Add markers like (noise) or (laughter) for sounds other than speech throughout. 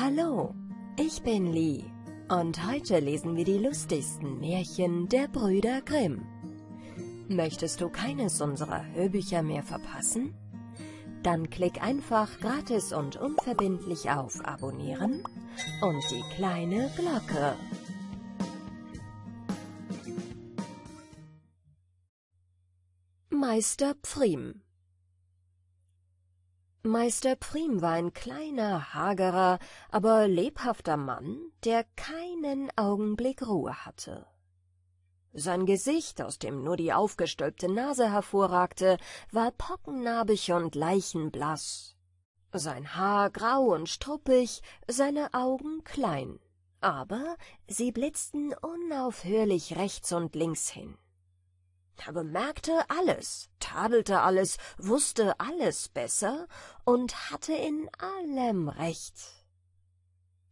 Hallo, ich bin Lee und heute lesen wir die lustigsten Märchen der Brüder Grimm. Möchtest du keines unserer Hörbücher mehr verpassen? Dann klick einfach gratis und unverbindlich auf Abonnieren und die kleine Glocke. Meister Pfriem Meister Pfriem war ein kleiner, hagerer, aber lebhafter Mann, der keinen Augenblick Ruhe hatte. Sein Gesicht, aus dem nur die aufgestülpte Nase hervorragte, war pockennarbig und leichenblaß. Sein Haar grau und struppig, seine Augen klein, aber sie blitzten unaufhörlich rechts und links hin. Er bemerkte alles, tadelte alles, wußte alles besser und hatte in allem Recht.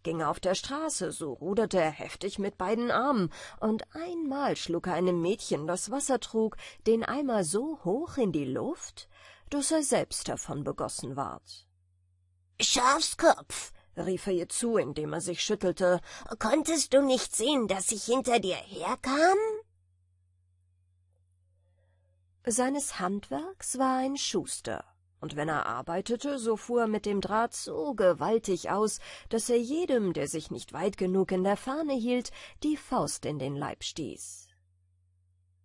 Ging auf der Straße, so ruderte er heftig mit beiden Armen, und einmal schlug er einem Mädchen, das Wasser trug, den Eimer so hoch in die Luft, dass er selbst davon begossen ward. Schafskopf, rief er ihr zu, indem er sich schüttelte, konntest du nicht sehen, dass ich hinter dir herkam? Seines Handwerks war ein Schuster, und wenn er arbeitete, so fuhr er mit dem Draht so gewaltig aus, daß er jedem, der sich nicht weit genug in der Fahne hielt, die Faust in den Leib stieß.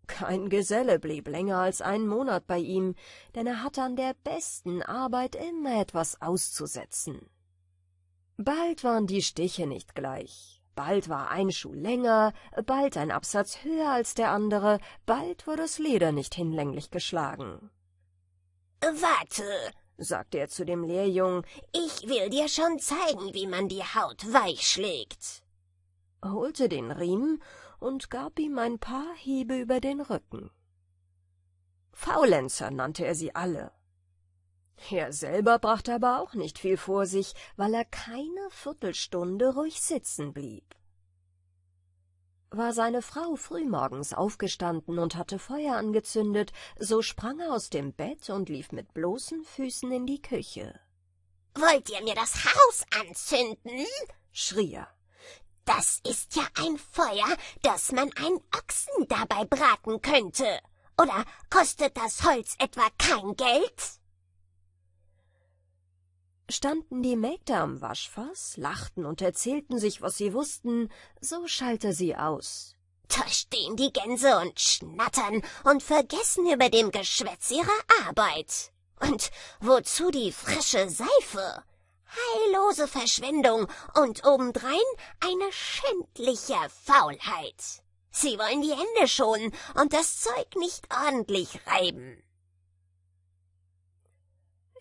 Kein Geselle blieb länger als einen Monat bei ihm, denn er hatte an der besten Arbeit immer etwas auszusetzen. Bald waren die Stiche nicht gleich, bald war ein Schuh länger, bald ein Absatz höher als der andere, bald wurde das Leder nicht hinlänglich geschlagen. Warte, sagte er zu dem Lehrjungen, ich will dir schon zeigen, wie man die Haut weich schlägt. holte den Riemen und gab ihm ein paar Hiebe über den Rücken. Faulenzer nannte er sie alle. Er selber brachte aber auch nicht viel vor sich, weil er keine Viertelstunde ruhig sitzen blieb. War seine Frau frühmorgens aufgestanden und hatte Feuer angezündet, so sprang er aus dem Bett und lief mit bloßen Füßen in die Küche. »Wollt ihr mir das Haus anzünden?« schrie er. »Das ist ja ein Feuer, das man einen Ochsen dabei braten könnte. Oder kostet das Holz etwa kein Geld?« Standen die Mägde am Waschfass, lachten und erzählten sich, was sie wussten, so schallte sie aus. Da stehen die Gänse und schnattern und vergessen über dem Geschwätz ihrer Arbeit. Und wozu die frische Seife? Heillose Verschwendung und obendrein eine schändliche Faulheit. Sie wollen die Hände schonen und das Zeug nicht ordentlich reiben.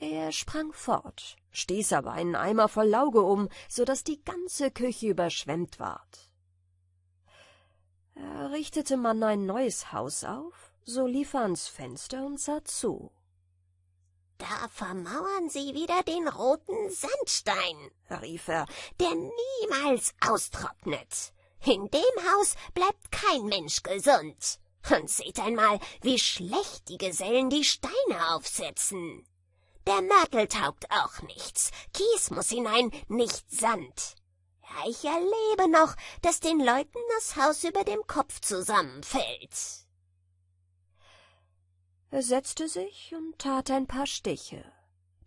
Er sprang fort, stieß aber einen Eimer voll Lauge um, so daß die ganze Küche überschwemmt ward. Richtete man ein neues Haus auf, so lief er ans Fenster und sah zu. Da vermauern sie wieder den roten Sandstein, rief er, der niemals austrocknet. In dem Haus bleibt kein Mensch gesund. Und seht einmal, wie schlecht die Gesellen die Steine aufsetzen. Der Mörtel taugt auch nichts. Kies muss hinein, nicht Sand. Ja, ich erlebe noch, dass den Leuten das Haus über dem Kopf zusammenfällt. Er setzte sich und tat ein paar Stiche.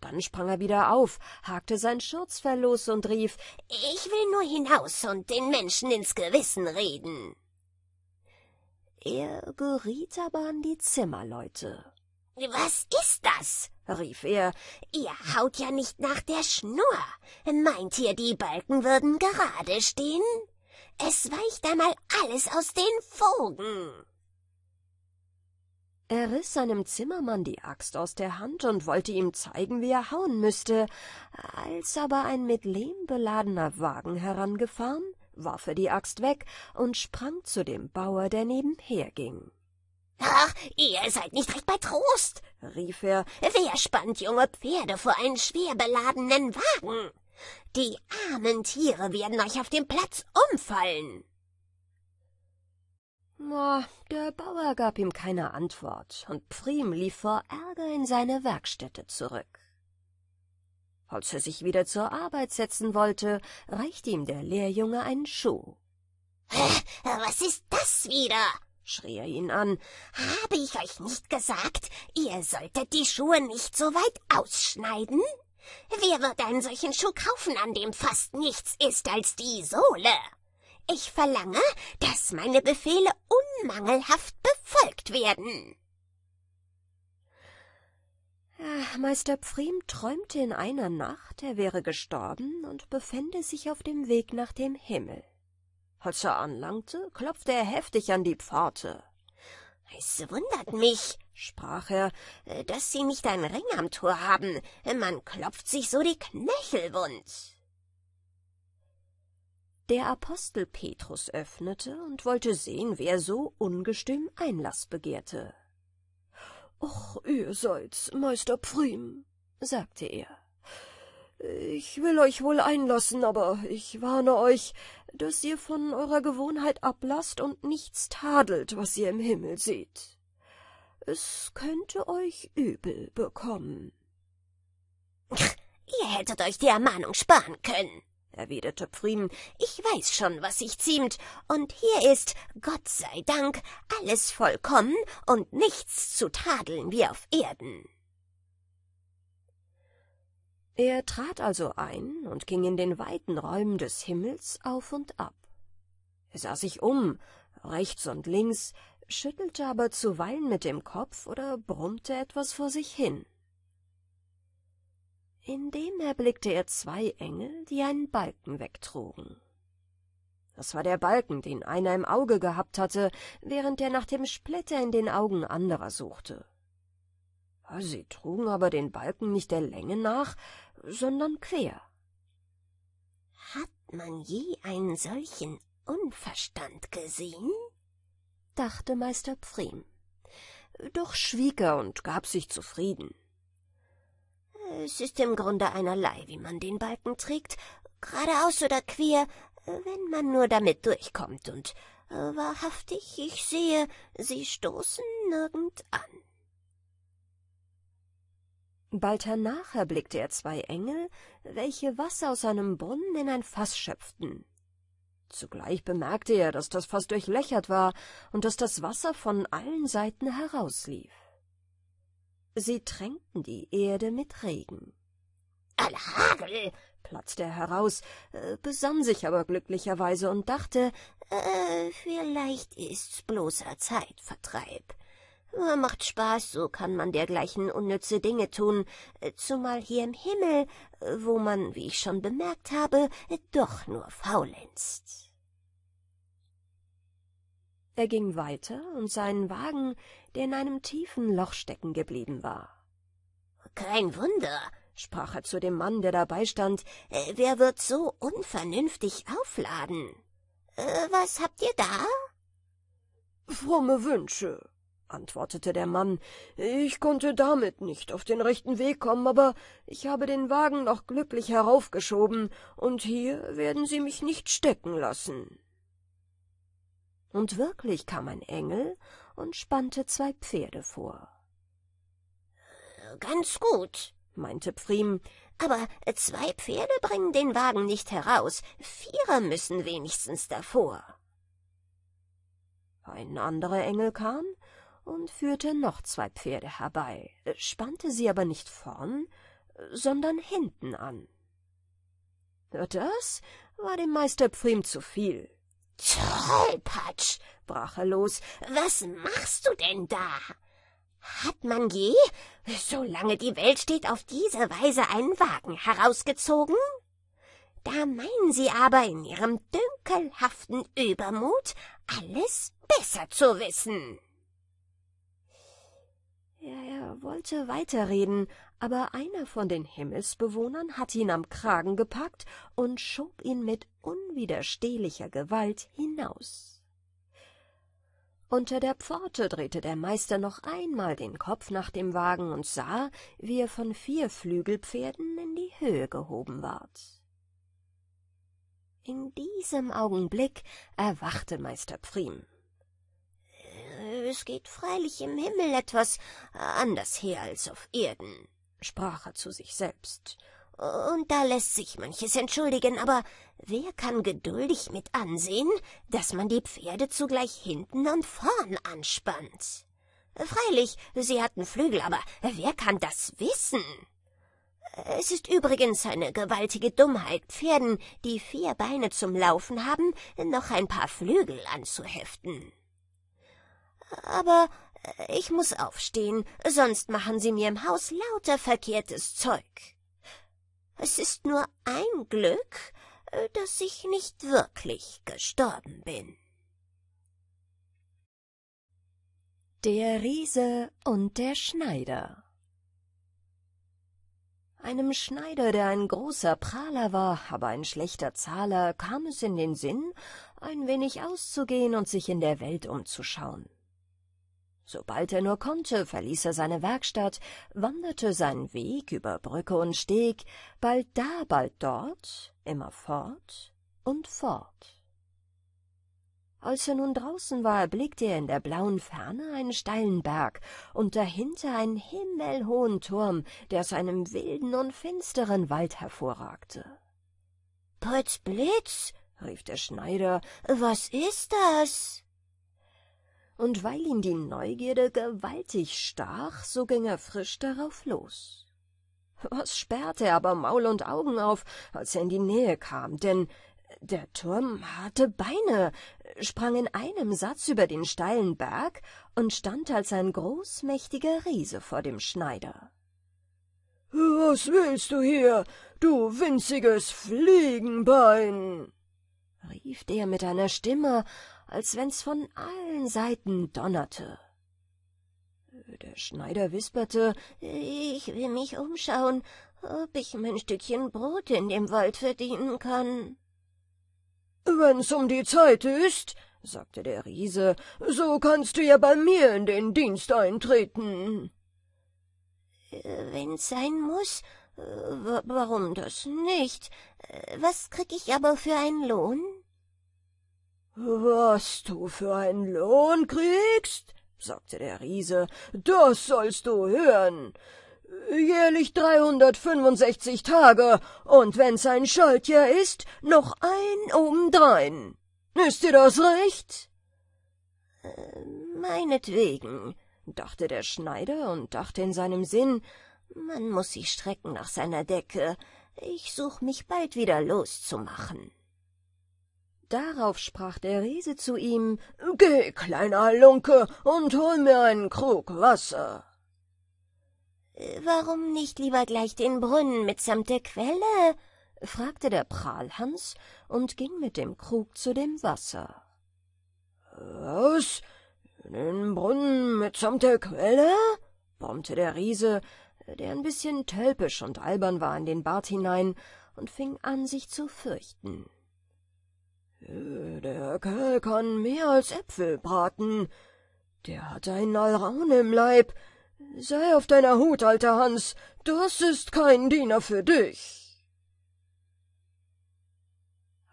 Dann sprang er wieder auf, hakte sein Schurzfell los und rief, »Ich will nur hinaus und den Menschen ins Gewissen reden.« Er geriet aber an die Zimmerleute. Was ist das? rief er. Ihr haut ja nicht nach der Schnur. Meint ihr, die Balken würden gerade stehen? Es weicht einmal alles aus den Fugen. Er riß seinem Zimmermann die Axt aus der Hand und wollte ihm zeigen, wie er hauen müsste. Als aber ein mit Lehm beladener Wagen herangefahren, warf er die Axt weg und sprang zu dem Bauer, der nebenher ging. Ach, ihr seid nicht recht bei Trost, rief er. Wer spannt junge Pferde vor einen schwer beladenen Wagen? Die armen Tiere werden euch auf dem Platz umfallen. Oh, der Bauer gab ihm keine Antwort, und Prim lief vor Ärger in seine Werkstätte zurück. Als er sich wieder zur Arbeit setzen wollte, reichte ihm der Lehrjunge einen Schuh. Was ist das wieder? schrie er ihn an. Habe ich euch nicht gesagt, ihr solltet die Schuhe nicht so weit ausschneiden? Wer wird einen solchen Schuh kaufen, an dem fast nichts ist als die Sohle? Ich verlange, dass meine Befehle unmangelhaft befolgt werden. Ach, Meister Pfriem träumte in einer Nacht, er wäre gestorben und befände sich auf dem Weg nach dem Himmel. Als er anlangte, klopfte er heftig an die Pforte. Es wundert mich, sprach er, dass Sie nicht einen Ring am Tor haben. Man klopft sich so die Knöchel wund. Der Apostel Petrus öffnete und wollte sehen, wer so ungestüm Einlass begehrte. Och, ihr seid's, Meister Pfriem, sagte er ich will euch wohl einlassen, aber ich warne euch, dass ihr von eurer Gewohnheit ablasst und nichts tadelt, was ihr im Himmel seht. Es könnte euch übel bekommen. Ihr hättet euch die Ermahnung sparen können, erwiderte Pfriem. Ich weiß schon, was sich ziemt, und hier ist, Gott sei Dank, alles vollkommen und nichts zu tadeln wie auf Erden. Er trat also ein und ging in den weiten Räumen des Himmels auf und ab. Er sah sich um, rechts und links, schüttelte aber zuweilen mit dem Kopf oder brummte etwas vor sich hin. Indem erblickte er zwei Engel, die einen Balken wegtrugen. Das war der Balken, den einer im Auge gehabt hatte, während er nach dem Splitter in den Augen anderer suchte. Sie trugen aber den Balken nicht der Länge nach, sondern quer. Hat man je einen solchen Unverstand gesehen? dachte Meister Pfriem. Doch schwieg er und gab sich zufrieden. Es ist im Grunde einerlei, wie man den Balken trägt, geradeaus oder quer, wenn man nur damit durchkommt, und wahrhaftig, ich sehe, sie stoßen nirgend an. Bald hernach erblickte er zwei Engel, welche Wasser aus einem Brunnen in ein Fass schöpften. Zugleich bemerkte er, dass das Fass durchlöchert war und dass das Wasser von allen Seiten herauslief. Sie tränkten die Erde mit Regen. Ein Hagel! platzte er heraus, äh, besann sich aber glücklicherweise und dachte, äh, vielleicht ist's bloßer Zeitvertreib. Macht Spaß, so kann man dergleichen unnütze Dinge tun, äh, zumal hier im Himmel, äh, wo man, wie ich schon bemerkt habe, äh, doch nur faulenzt. Er ging weiter und sah einen Wagen, der in einem tiefen Loch stecken geblieben war. Kein Wunder, sprach er zu dem Mann, der dabei stand, wer wird so unvernünftig aufladen? Was habt ihr da? Fromme Wünsche, antwortete der Mann, ich konnte damit nicht auf den rechten Weg kommen, aber ich habe den Wagen noch glücklich heraufgeschoben, und hier werden Sie mich nicht stecken lassen. Und wirklich kam ein Engel und spannte zwei Pferde vor. Ganz gut, meinte Pfriem, aber zwei Pferde bringen den Wagen nicht heraus, Vierer müssen wenigstens davor. Ein anderer Engel kam, und führte noch zwei Pferde herbei, spannte sie aber nicht vorn, sondern hinten an. Das war dem Meister Pfriem zu viel. Trollpatsch, brach er los, was machst du denn da? Hat man je, solange die Welt steht, auf diese Weise einen Wagen herausgezogen? Da meinen sie aber in ihrem dünkelhaften Übermut, alles besser zu wissen. Er wollte weiterreden, aber einer von den Himmelsbewohnern hat ihn am Kragen gepackt und schob ihn mit unwiderstehlicher Gewalt hinaus. Unter der Pforte drehte der Meister noch einmal den Kopf nach dem Wagen und sah, wie er von vier Flügelpferden in die Höhe gehoben ward. In diesem Augenblick erwachte Meister Pfriem. Es geht freilich im Himmel etwas äh, anders her als auf Erden, sprach er zu sich selbst. Und da lässt sich manches entschuldigen, aber wer kann geduldig mit ansehen, dass man die Pferde zugleich hinten und vorn anspannt? Freilich, sie hatten Flügel, aber wer kann das wissen? Es ist übrigens eine gewaltige Dummheit, Pferden, die vier Beine zum Laufen haben, noch ein paar Flügel anzuheften aber äh, ich muß aufstehen, sonst machen Sie mir im Haus lauter verkehrtes Zeug. Es ist nur ein Glück, äh, dass ich nicht wirklich gestorben bin. Der Riese und der Schneider Einem Schneider, der ein großer Prahler war, aber ein schlechter Zahler, kam es in den Sinn, ein wenig auszugehen und sich in der Welt umzuschauen. Sobald er nur konnte, verließ er seine Werkstatt, wanderte seinen Weg über Brücke und Steg, bald da, bald dort, immer fort und fort. Als er nun draußen war, erblickte er in der blauen Ferne einen steilen Berg und dahinter einen himmelhohen Turm, der aus einem wilden und finsteren Wald hervorragte. »Potz Blitz!« rief der Schneider, »was ist das?« und weil ihn die Neugierde gewaltig stach, so ging er frisch darauf los. Was sperrte er aber Maul und Augen auf, als er in die Nähe kam, denn der Turm hatte Beine, sprang in einem Satz über den steilen Berg und stand als ein großmächtiger Riese vor dem Schneider. »Was willst du hier, du winziges Fliegenbein?« rief der mit einer Stimme, als wenn's von allen Seiten donnerte. Der Schneider wisperte, ich will mich umschauen, ob ich mein Stückchen Brot in dem Wald verdienen kann. Wenn's um die Zeit ist, sagte der Riese, so kannst du ja bei mir in den Dienst eintreten. Wenn's sein muss, warum das nicht? Was krieg ich aber für einen Lohn? Was du für einen Lohn kriegst, sagte der Riese, das sollst du hören. Jährlich 365 Tage, und wenn's ein Schaltjahr ist, noch ein obendrein. Ist dir das recht? Äh, meinetwegen, dachte der Schneider und dachte in seinem Sinn, man muß sich strecken nach seiner Decke, ich such mich bald wieder loszumachen. Darauf sprach der Riese zu ihm, Geh, kleiner Lunke, und hol mir einen Krug Wasser. Warum nicht lieber gleich den Brunnen mitsamt der Quelle? fragte der Prahlhans und ging mit dem Krug zu dem Wasser. Was? Den Brunnen mitsamt der Quelle? brummte der Riese, der ein bisschen tölpisch und albern war in den Bart hinein und fing an, sich zu fürchten. Äh, der Kerl kann mehr als Äpfel braten. Der hat einen Alraun im Leib. Sei auf deiner Hut, alter Hans. Das ist kein Diener für dich.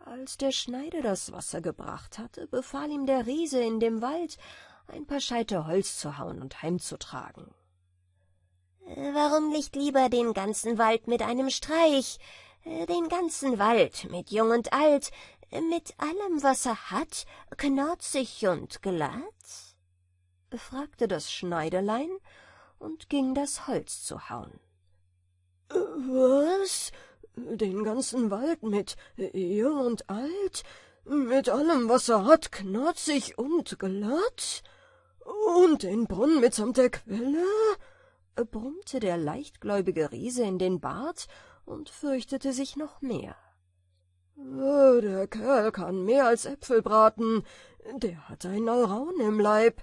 Als der Schneider das Wasser gebracht hatte, befahl ihm der Riese in dem Wald, ein paar Scheite Holz zu hauen und heimzutragen. Äh, warum nicht lieber den ganzen Wald mit einem Streich, äh, den ganzen Wald mit jung und alt, mit allem, was er hat, knarzig und glatt? fragte das Schneiderlein und ging das Holz zu hauen. Was? Den ganzen Wald mit jung und alt? Mit allem, was er hat, knarzig und glatt? Und den Brunnen mitsamt der Quelle? brummte der leichtgläubige Riese in den Bart und fürchtete sich noch mehr. Der Kerl kann mehr als Äpfel braten. Der hat einen Alraun im Leib.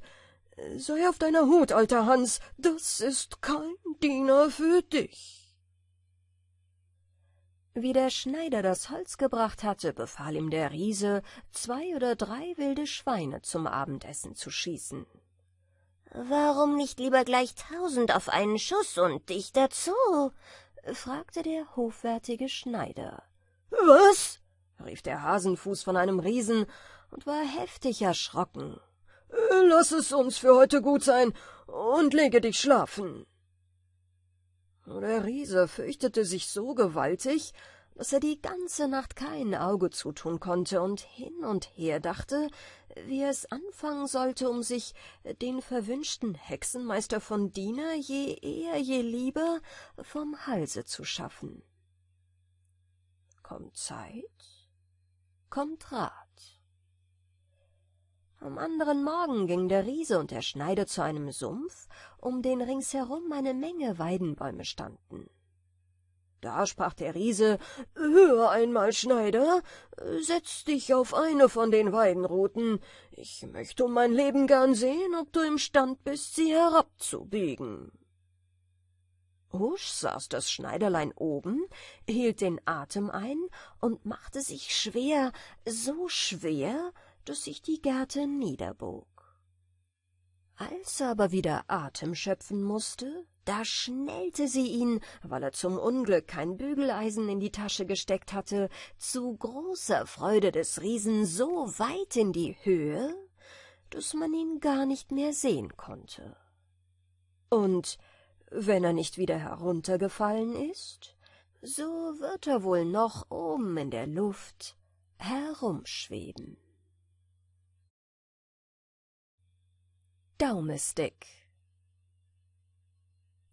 Sei auf deiner Hut, alter Hans, das ist kein Diener für dich. Wie der Schneider das Holz gebracht hatte, befahl ihm der Riese, zwei oder drei wilde Schweine zum Abendessen zu schießen. Warum nicht lieber gleich tausend auf einen Schuss und dich dazu? fragte der hochwärtige Schneider. Was? rief der Hasenfuß von einem Riesen und war heftig erschrocken. Lass es uns für heute gut sein und lege dich schlafen. Der Riese fürchtete sich so gewaltig, dass er die ganze Nacht kein Auge zutun konnte und hin und her dachte, wie er es anfangen sollte, um sich den verwünschten Hexenmeister von Diener je eher je lieber vom Halse zu schaffen. Kommt Zeit, kommt Rat. Am anderen Morgen ging der Riese und der Schneider zu einem Sumpf, um den ringsherum eine Menge Weidenbäume standen. Da sprach der Riese, »Hör einmal, Schneider, setz dich auf eine von den Weidenruten. Ich möchte um mein Leben gern sehen, ob du imstand bist, sie herabzubiegen.« Husch saß das Schneiderlein oben, hielt den Atem ein und machte sich schwer, so schwer, daß sich die Gerte niederbog. Als er aber wieder Atem schöpfen mußte, da schnellte sie ihn, weil er zum Unglück kein Bügeleisen in die Tasche gesteckt hatte, zu großer Freude des Riesen so weit in die Höhe, daß man ihn gar nicht mehr sehen konnte. Und wenn er nicht wieder heruntergefallen ist, so wird er wohl noch oben in der Luft herumschweben. Daumestick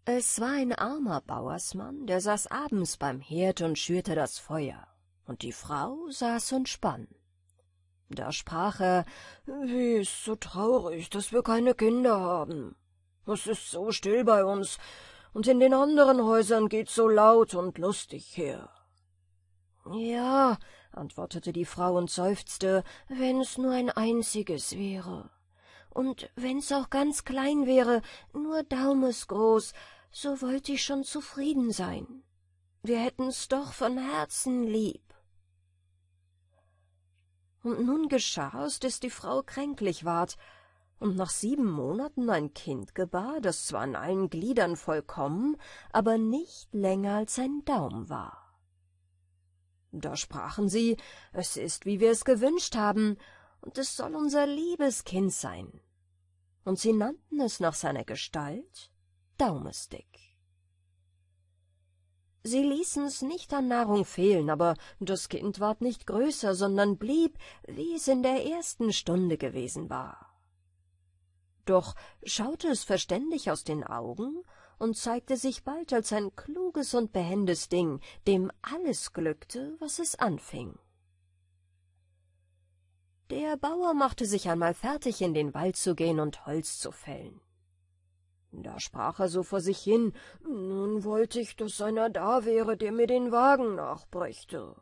Es war ein armer Bauersmann, der saß abends beim Herd und schürte das Feuer, und die Frau saß und spann. Da sprach er, »Wie ist so traurig, dass wir keine Kinder haben?« es ist so still bei uns, und in den anderen Häusern geht's so laut und lustig her. Ja, antwortete die Frau und seufzte, wenn's nur ein einziges wäre. Und wenn's auch ganz klein wäre, nur daumesgroß, so wollte ich schon zufrieden sein. Wir hätten's doch von Herzen lieb. Und nun geschah es, dass die Frau kränklich ward, und nach sieben Monaten ein Kind gebar, das zwar an allen Gliedern vollkommen, aber nicht länger als ein Daum war. Da sprachen sie, es ist, wie wir es gewünscht haben, und es soll unser liebes Kind sein. Und sie nannten es nach seiner Gestalt Daumestick. Sie ließen es nicht an Nahrung fehlen, aber das Kind ward nicht größer, sondern blieb, wie es in der ersten Stunde gewesen war doch schaute es verständig aus den Augen und zeigte sich bald als ein kluges und behendes Ding, dem alles glückte, was es anfing. Der Bauer machte sich einmal fertig, in den Wald zu gehen und Holz zu fällen. Da sprach er so vor sich hin, nun wollte ich, dass einer da wäre, der mir den Wagen nachbrächte.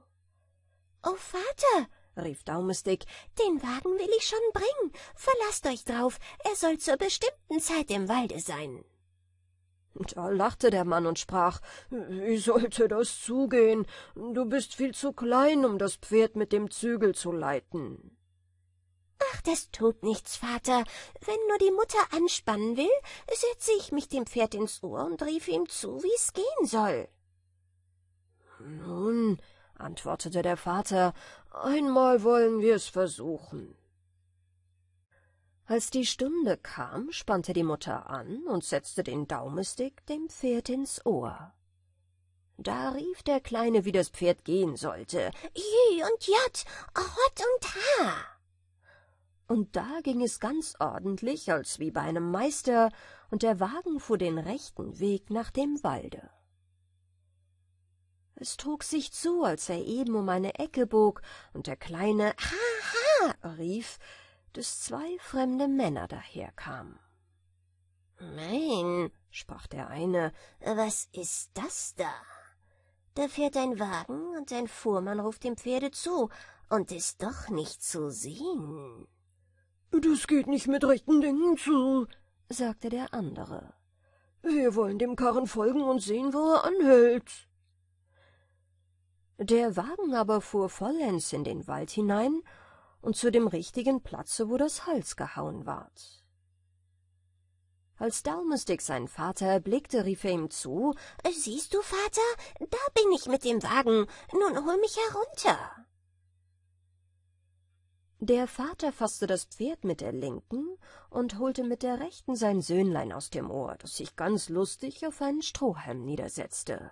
»O oh, Vater«, rief Daumestick, den Wagen will ich schon bringen. Verlasst euch drauf, er soll zur bestimmten Zeit im Walde sein. Da lachte der Mann und sprach, wie sollte das zugehen? Du bist viel zu klein, um das Pferd mit dem Zügel zu leiten. Ach, das tut nichts, Vater. Wenn nur die Mutter anspannen will, setze ich mich dem Pferd ins Ohr und rief ihm zu, wie's gehen soll. Nun, antwortete der Vater, Einmal wollen wir es versuchen. Als die Stunde kam, spannte die Mutter an und setzte den Daumestick dem Pferd ins Ohr. Da rief der Kleine, wie das Pferd gehen sollte, Jü und Jott, Hott und Ha. Und da ging es ganz ordentlich, als wie bei einem Meister, und der Wagen fuhr den rechten Weg nach dem Walde. Es trug sich zu, als er eben um eine Ecke bog, und der kleine Ha ha rief, dass zwei fremde Männer daherkamen. Nein, sprach der eine, was ist das da? Da fährt ein Wagen und ein Fuhrmann ruft dem Pferde zu und ist doch nicht zu sehen. Das geht nicht mit rechten Dingen zu, sagte der andere. Wir wollen dem Karren folgen und sehen, wo er anhält. Der Wagen aber fuhr vollends in den Wald hinein und zu dem richtigen Platze, wo das Hals gehauen ward. Als Dalmesdick seinen Vater erblickte, rief er ihm zu, »Siehst du, Vater, da bin ich mit dem Wagen, nun hol mich herunter!« Der Vater faßte das Pferd mit der linken und holte mit der rechten sein Söhnlein aus dem Ohr, das sich ganz lustig auf einen Strohhalm niedersetzte.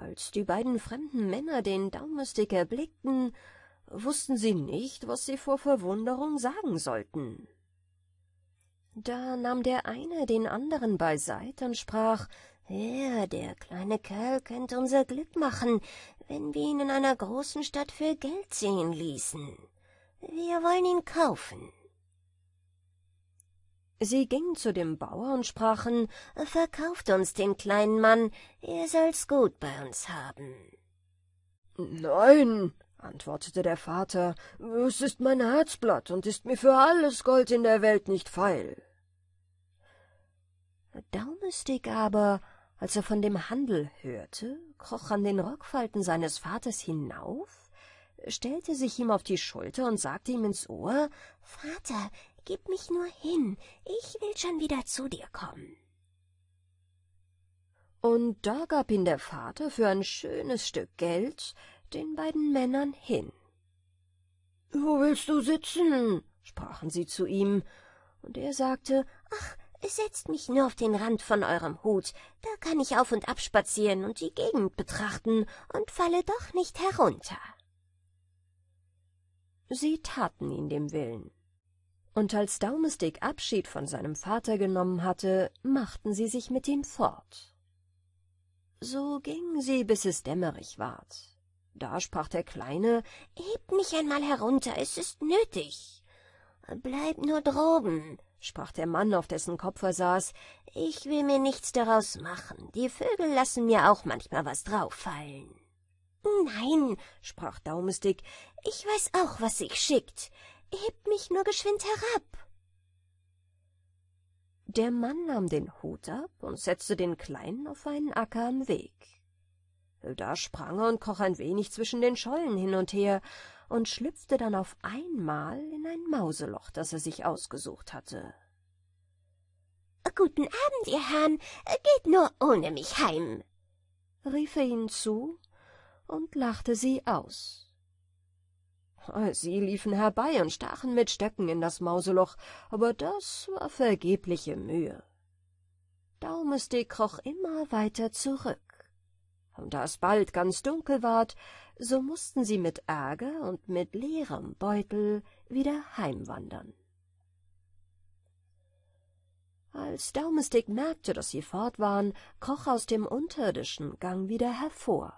Als die beiden fremden Männer den Daumestick erblickten, wussten sie nicht, was sie vor Verwunderung sagen sollten. Da nahm der eine den anderen beiseite und sprach, ja, der kleine Kerl könnte unser Glück machen, wenn wir ihn in einer großen Stadt für Geld sehen ließen. Wir wollen ihn kaufen. Sie gingen zu dem Bauer und sprachen, Verkauft uns den kleinen Mann, ihr soll's gut bei uns haben. Nein, antwortete der Vater, es ist mein Herzblatt und ist mir für alles Gold in der Welt nicht feil. Daumestick aber, als er von dem Handel hörte, kroch an den Rockfalten seines Vaters hinauf, stellte sich ihm auf die Schulter und sagte ihm ins Ohr, »Vater, Gib mich nur hin, ich will schon wieder zu dir kommen. Und da gab ihn der Vater für ein schönes Stück Geld den beiden Männern hin. Wo willst du sitzen? sprachen sie zu ihm, und er sagte, Ach, setzt mich nur auf den Rand von eurem Hut, da kann ich auf und ab spazieren und die Gegend betrachten und falle doch nicht herunter. Sie taten ihn dem Willen und als Domesday Abschied von seinem Vater genommen hatte, machten sie sich mit ihm fort. So gingen sie, bis es dämmerig ward. Da sprach der Kleine, »Hebt mich einmal herunter, es ist nötig.« »Bleib nur droben«, sprach der Mann, auf dessen Kopf er saß, »ich will mir nichts daraus machen, die Vögel lassen mir auch manchmal was drauffallen.« »Nein«, sprach Daumestick, »ich weiß auch, was sich schickt. Hebt mich nur geschwind herab. Der Mann nahm den Hut ab und setzte den Kleinen auf einen Acker am Weg. Da sprang er und kroch ein wenig zwischen den Schollen hin und her und schlüpfte dann auf einmal in ein Mauseloch, das er sich ausgesucht hatte. »Guten Abend, ihr Herren, geht nur ohne mich heim«, rief er ihnen zu und lachte sie aus. Ah, sie liefen herbei und stachen mit Stöcken in das Mauseloch, aber das war vergebliche Mühe. Daumestick kroch immer weiter zurück. Und da es bald ganz dunkel ward, so mussten sie mit Ärger und mit leerem Beutel wieder heimwandern. Als Daumestick merkte, dass sie fort waren, kroch aus dem unterirdischen Gang wieder hervor.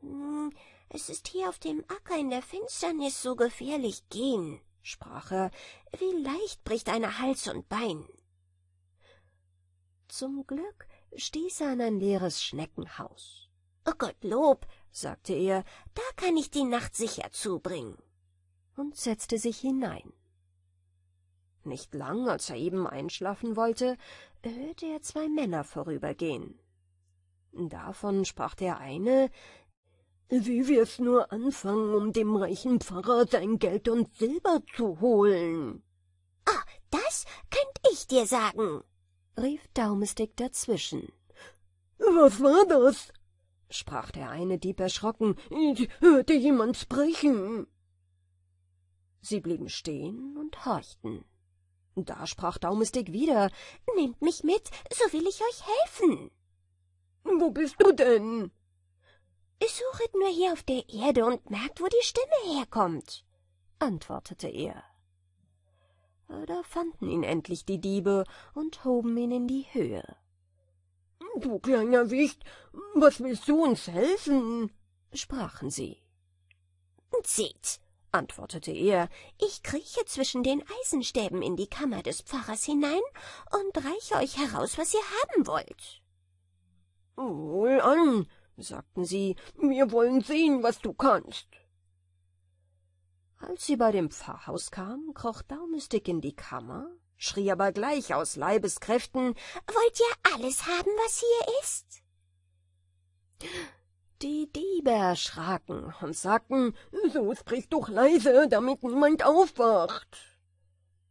Hm, es ist hier auf dem Acker in der Finsternis so gefährlich gehen, sprach er, wie leicht bricht einer Hals und Bein. Zum Glück stieß er an ein leeres Schneckenhaus. Oh Gottlob, sagte er, da kann ich die Nacht sicher zubringen, und setzte sich hinein. Nicht lang, als er eben einschlafen wollte, hörte er zwei Männer vorübergehen. Davon sprach der eine, wie wir's nur anfangen, um dem reichen Pfarrer sein Geld und Silber zu holen. Ah, das könnt ich dir sagen, rief Daumestick dazwischen. Was war das? sprach der eine Dieb erschrocken. Ich hörte jemand sprechen. Sie blieben stehen und horchten. Da sprach Daumestick wieder. Nehmt mich mit, so will ich euch helfen. Wo bist du denn? Suchet nur hier auf der Erde und merkt, wo die Stimme herkommt, antwortete er. Da fanden ihn endlich die Diebe und hoben ihn in die Höhe. Du kleiner Wicht, was willst du uns helfen? sprachen sie. Seht, antwortete er, ich krieche zwischen den Eisenstäben in die Kammer des Pfarrers hinein und reiche euch heraus, was ihr haben wollt. Wohl an, sagten sie, wir wollen sehen, was du kannst. Als sie bei dem Pfarrhaus kam, kroch Daumestick in die Kammer, schrie aber gleich aus Leibeskräften, »Wollt ihr alles haben, was hier ist?« Die Diebe erschraken und sagten, »So sprich doch leise, damit niemand aufwacht.«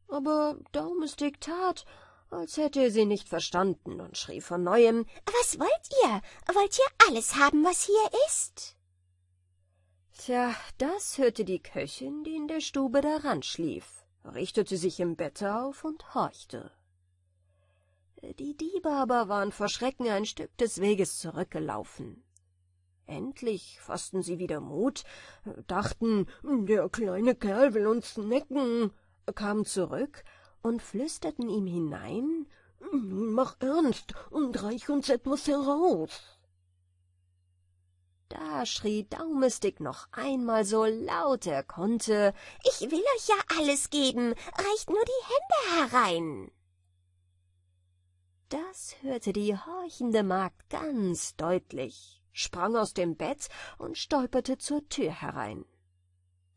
aber Daumestick tat, als hätte er sie nicht verstanden und schrie von neuem Was wollt ihr? Wollt ihr alles haben, was hier ist? Tja, das hörte die Köchin, die in der Stube daran schlief, richtete sich im Bette auf und horchte. Die Diebe aber waren vor Schrecken ein Stück des Weges zurückgelaufen. Endlich fassten sie wieder Mut, dachten, der kleine Kerl will uns necken, kamen zurück, und flüsterten ihm hinein, nun mach ernst und reich uns etwas heraus. Da schrie Daumestick noch einmal so laut er konnte, »Ich will euch ja alles geben, reicht nur die Hände herein!« Das hörte die horchende Magd ganz deutlich, sprang aus dem Bett und stolperte zur Tür herein.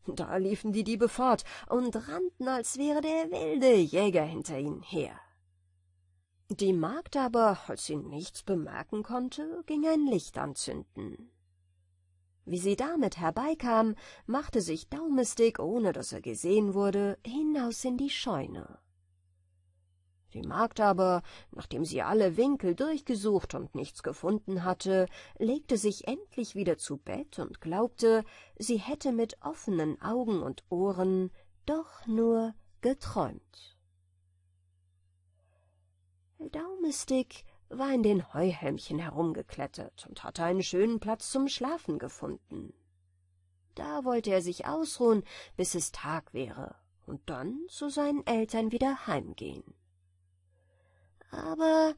Da liefen die Diebe fort und rannten, als wäre der wilde Jäger hinter ihnen her. Die Magd aber, als sie nichts bemerken konnte, ging ein Licht anzünden. Wie sie damit herbeikam, machte sich Daumestick, ohne dass er gesehen wurde, hinaus in die Scheune. Die Magd aber, nachdem sie alle Winkel durchgesucht und nichts gefunden hatte, legte sich endlich wieder zu Bett und glaubte, sie hätte mit offenen Augen und Ohren doch nur geträumt. Daumestick war in den Heuhelmchen herumgeklettert und hatte einen schönen Platz zum Schlafen gefunden. Da wollte er sich ausruhen, bis es Tag wäre, und dann zu seinen Eltern wieder heimgehen aber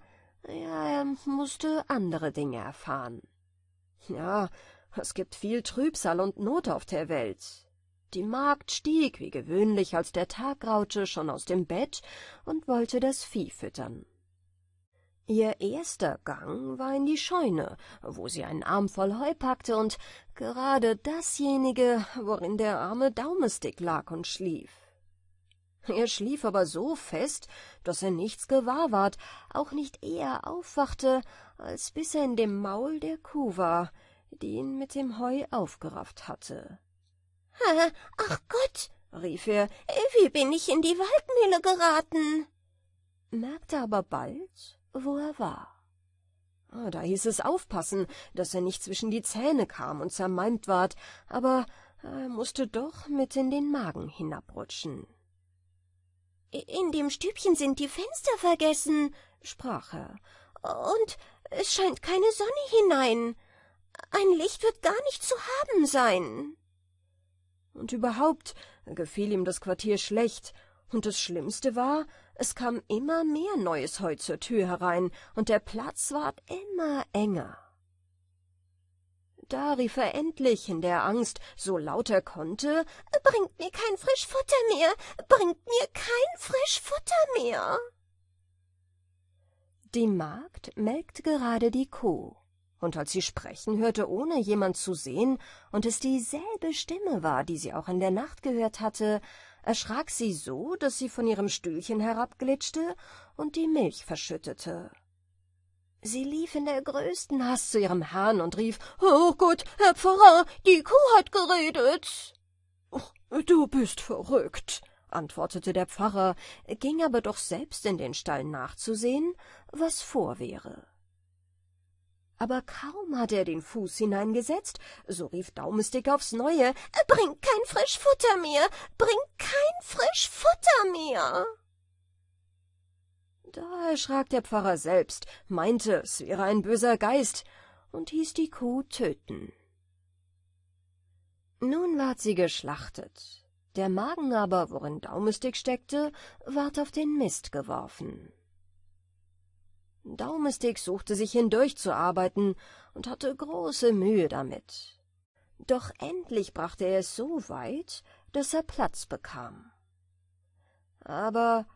ja, er musste andere Dinge erfahren. Ja, es gibt viel Trübsal und Not auf der Welt. Die Magd stieg wie gewöhnlich, als der Tag graute, schon aus dem Bett und wollte das Vieh füttern. Ihr erster Gang war in die Scheune, wo sie einen Arm voll Heu packte und gerade dasjenige, worin der arme Daumestick lag und schlief. Er schlief aber so fest, daß er nichts gewahr ward, auch nicht eher aufwachte, als bis er in dem Maul der Kuh war, die ihn mit dem Heu aufgerafft hatte. »Ach Gott«, rief er, »wie bin ich in die Waldmühle geraten?« merkte aber bald, wo er war. Ah, da hieß es aufpassen, daß er nicht zwischen die Zähne kam und zermalmt ward, aber er mußte doch mit in den Magen hinabrutschen. In dem Stübchen sind die Fenster vergessen, sprach er, und es scheint keine Sonne hinein. Ein Licht wird gar nicht zu haben sein. Und überhaupt gefiel ihm das Quartier schlecht, und das Schlimmste war, es kam immer mehr neues Heu zur Tür herein, und der Platz ward immer enger da rief er endlich in der Angst, so laut er konnte, »Bringt mir kein Frischfutter mehr! Bringt mir kein Frischfutter mehr!« Die Magd melkt gerade die Kuh, und als sie sprechen hörte, ohne jemand zu sehen, und es dieselbe Stimme war, die sie auch in der Nacht gehört hatte, erschrak sie so, dass sie von ihrem Stühlchen herabglitschte und die Milch verschüttete. Sie lief in der größten Hast zu ihrem Herrn und rief, »Oh Gott, Herr Pfarrer, die Kuh hat geredet!« oh, »Du bist verrückt«, antwortete der Pfarrer, ging aber doch selbst in den Stall nachzusehen, was vor wäre. Aber kaum hatte er den Fuß hineingesetzt, so rief Daumestick aufs Neue, »Bring kein Frischfutter mehr! Bring kein Frischfutter mehr!« da erschrak der Pfarrer selbst, meinte, es wäre ein böser Geist und hieß die Kuh töten. Nun ward sie geschlachtet. Der Magen aber, worin Daumestick steckte, ward auf den Mist geworfen. Daumestick suchte sich hindurchzuarbeiten und hatte große Mühe damit. Doch endlich brachte er es so weit, dass er Platz bekam. Aber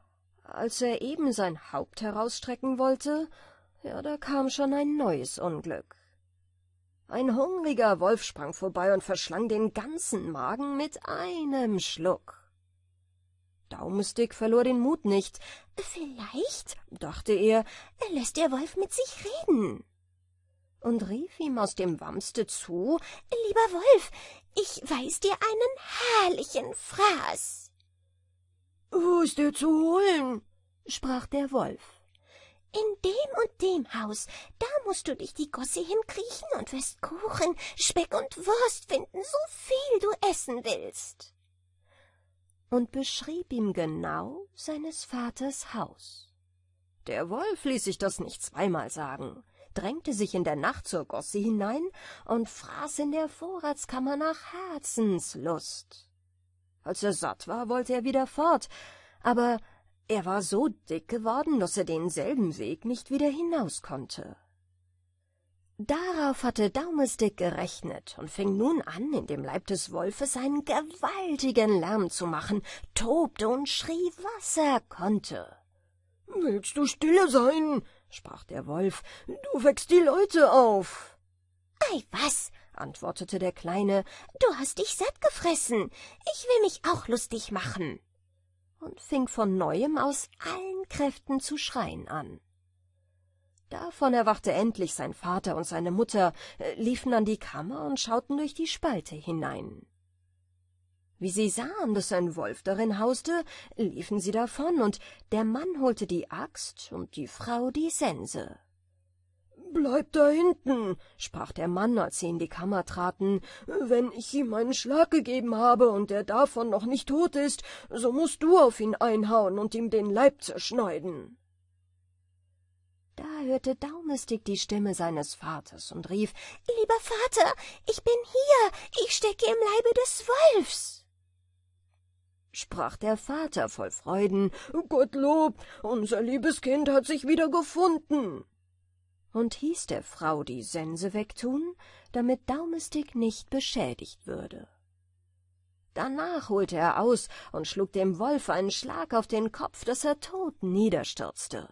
als er eben sein Haupt herausstrecken wollte, ja, da kam schon ein neues Unglück. Ein hungriger Wolf sprang vorbei und verschlang den ganzen Magen mit einem Schluck. Daumestick verlor den Mut nicht. Vielleicht, dachte er, lässt der Wolf mit sich reden. Und rief ihm aus dem Wamste zu, Lieber Wolf, ich weiß dir einen herrlichen Fraß. Wo ist er zu holen? sprach der Wolf. In dem und dem Haus, da mußt du durch die Gosse hinkriechen und wirst Kuchen, Speck und Wurst finden, so viel du essen willst. Und beschrieb ihm genau seines Vaters Haus. Der Wolf ließ sich das nicht zweimal sagen, drängte sich in der Nacht zur Gosse hinein und fraß in der Vorratskammer nach Herzenslust. Als er satt war, wollte er wieder fort, aber er war so dick geworden, dass er denselben Weg nicht wieder hinaus konnte. Darauf hatte Daumestick gerechnet und fing nun an, in dem Leib des Wolfes einen gewaltigen Lärm zu machen, tobte und schrie, was er konnte. »Willst du stille sein?« sprach der Wolf. »Du weckst die Leute auf.« »Ei, was? antwortete der Kleine, du hast dich satt gefressen, ich will mich auch lustig machen, und fing von neuem aus allen Kräften zu schreien an. Davon erwachte endlich sein Vater und seine Mutter, äh, liefen an die Kammer und schauten durch die Spalte hinein. Wie sie sahen, daß ein Wolf darin hauste, liefen sie davon, und der Mann holte die Axt und die Frau die Sense. Bleib da hinten, sprach der Mann, als sie in die Kammer traten, wenn ich ihm einen Schlag gegeben habe und er davon noch nicht tot ist, so mußt du auf ihn einhauen und ihm den Leib zerschneiden. Da hörte Daumestick die Stimme seines Vaters und rief, Lieber Vater, ich bin hier, ich stecke im Leibe des Wolfs. Sprach der Vater voll Freuden, Gottlob, unser liebes Kind hat sich wieder gefunden und hieß der Frau die Sense wegtun, damit Daumestick nicht beschädigt würde. Danach holte er aus und schlug dem Wolf einen Schlag auf den Kopf, daß er tot niederstürzte.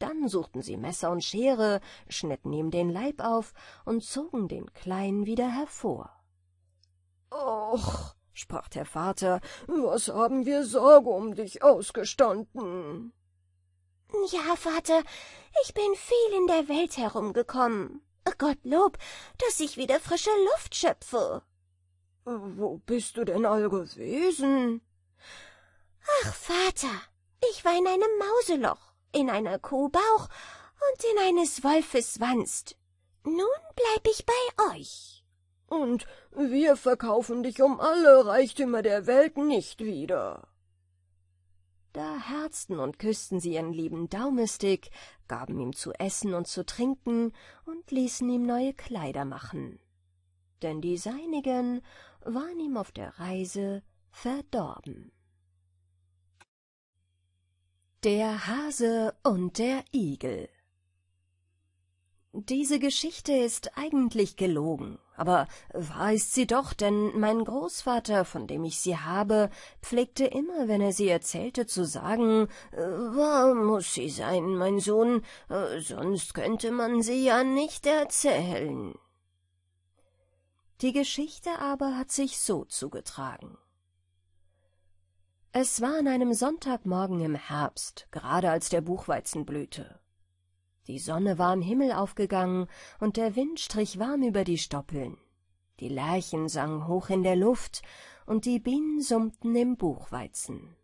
Dann suchten sie Messer und Schere, schnitten ihm den Leib auf und zogen den Kleinen wieder hervor. Och, sprach der Vater, was haben wir Sorge um dich ausgestanden? Ja, Vater, ich bin viel in der Welt herumgekommen. Gottlob, dass ich wieder frische Luft schöpfe. Wo bist du denn all gewesen? Ach, Vater, ich war in einem Mauseloch, in einer Kuhbauch und in eines Wolfes Wanst. Nun bleib ich bei euch. Und wir verkaufen dich um alle Reichtümer der Welt nicht wieder. Da herzten und küssten sie ihren lieben Daumestick, gaben ihm zu essen und zu trinken und ließen ihm neue Kleider machen. Denn die seinigen waren ihm auf der Reise verdorben. Der Hase und der Igel Diese Geschichte ist eigentlich gelogen aber wahr ist sie doch, denn mein Großvater, von dem ich sie habe, pflegte immer, wenn er sie erzählte, zu sagen, äh, wahr muß sie sein, mein Sohn, äh, sonst könnte man sie ja nicht erzählen. Die Geschichte aber hat sich so zugetragen. Es war an einem Sonntagmorgen im Herbst, gerade als der Buchweizen blühte. Die Sonne war am Himmel aufgegangen, und der Wind strich warm über die Stoppeln. Die Lerchen sangen hoch in der Luft, und die Bienen summten im Buchweizen.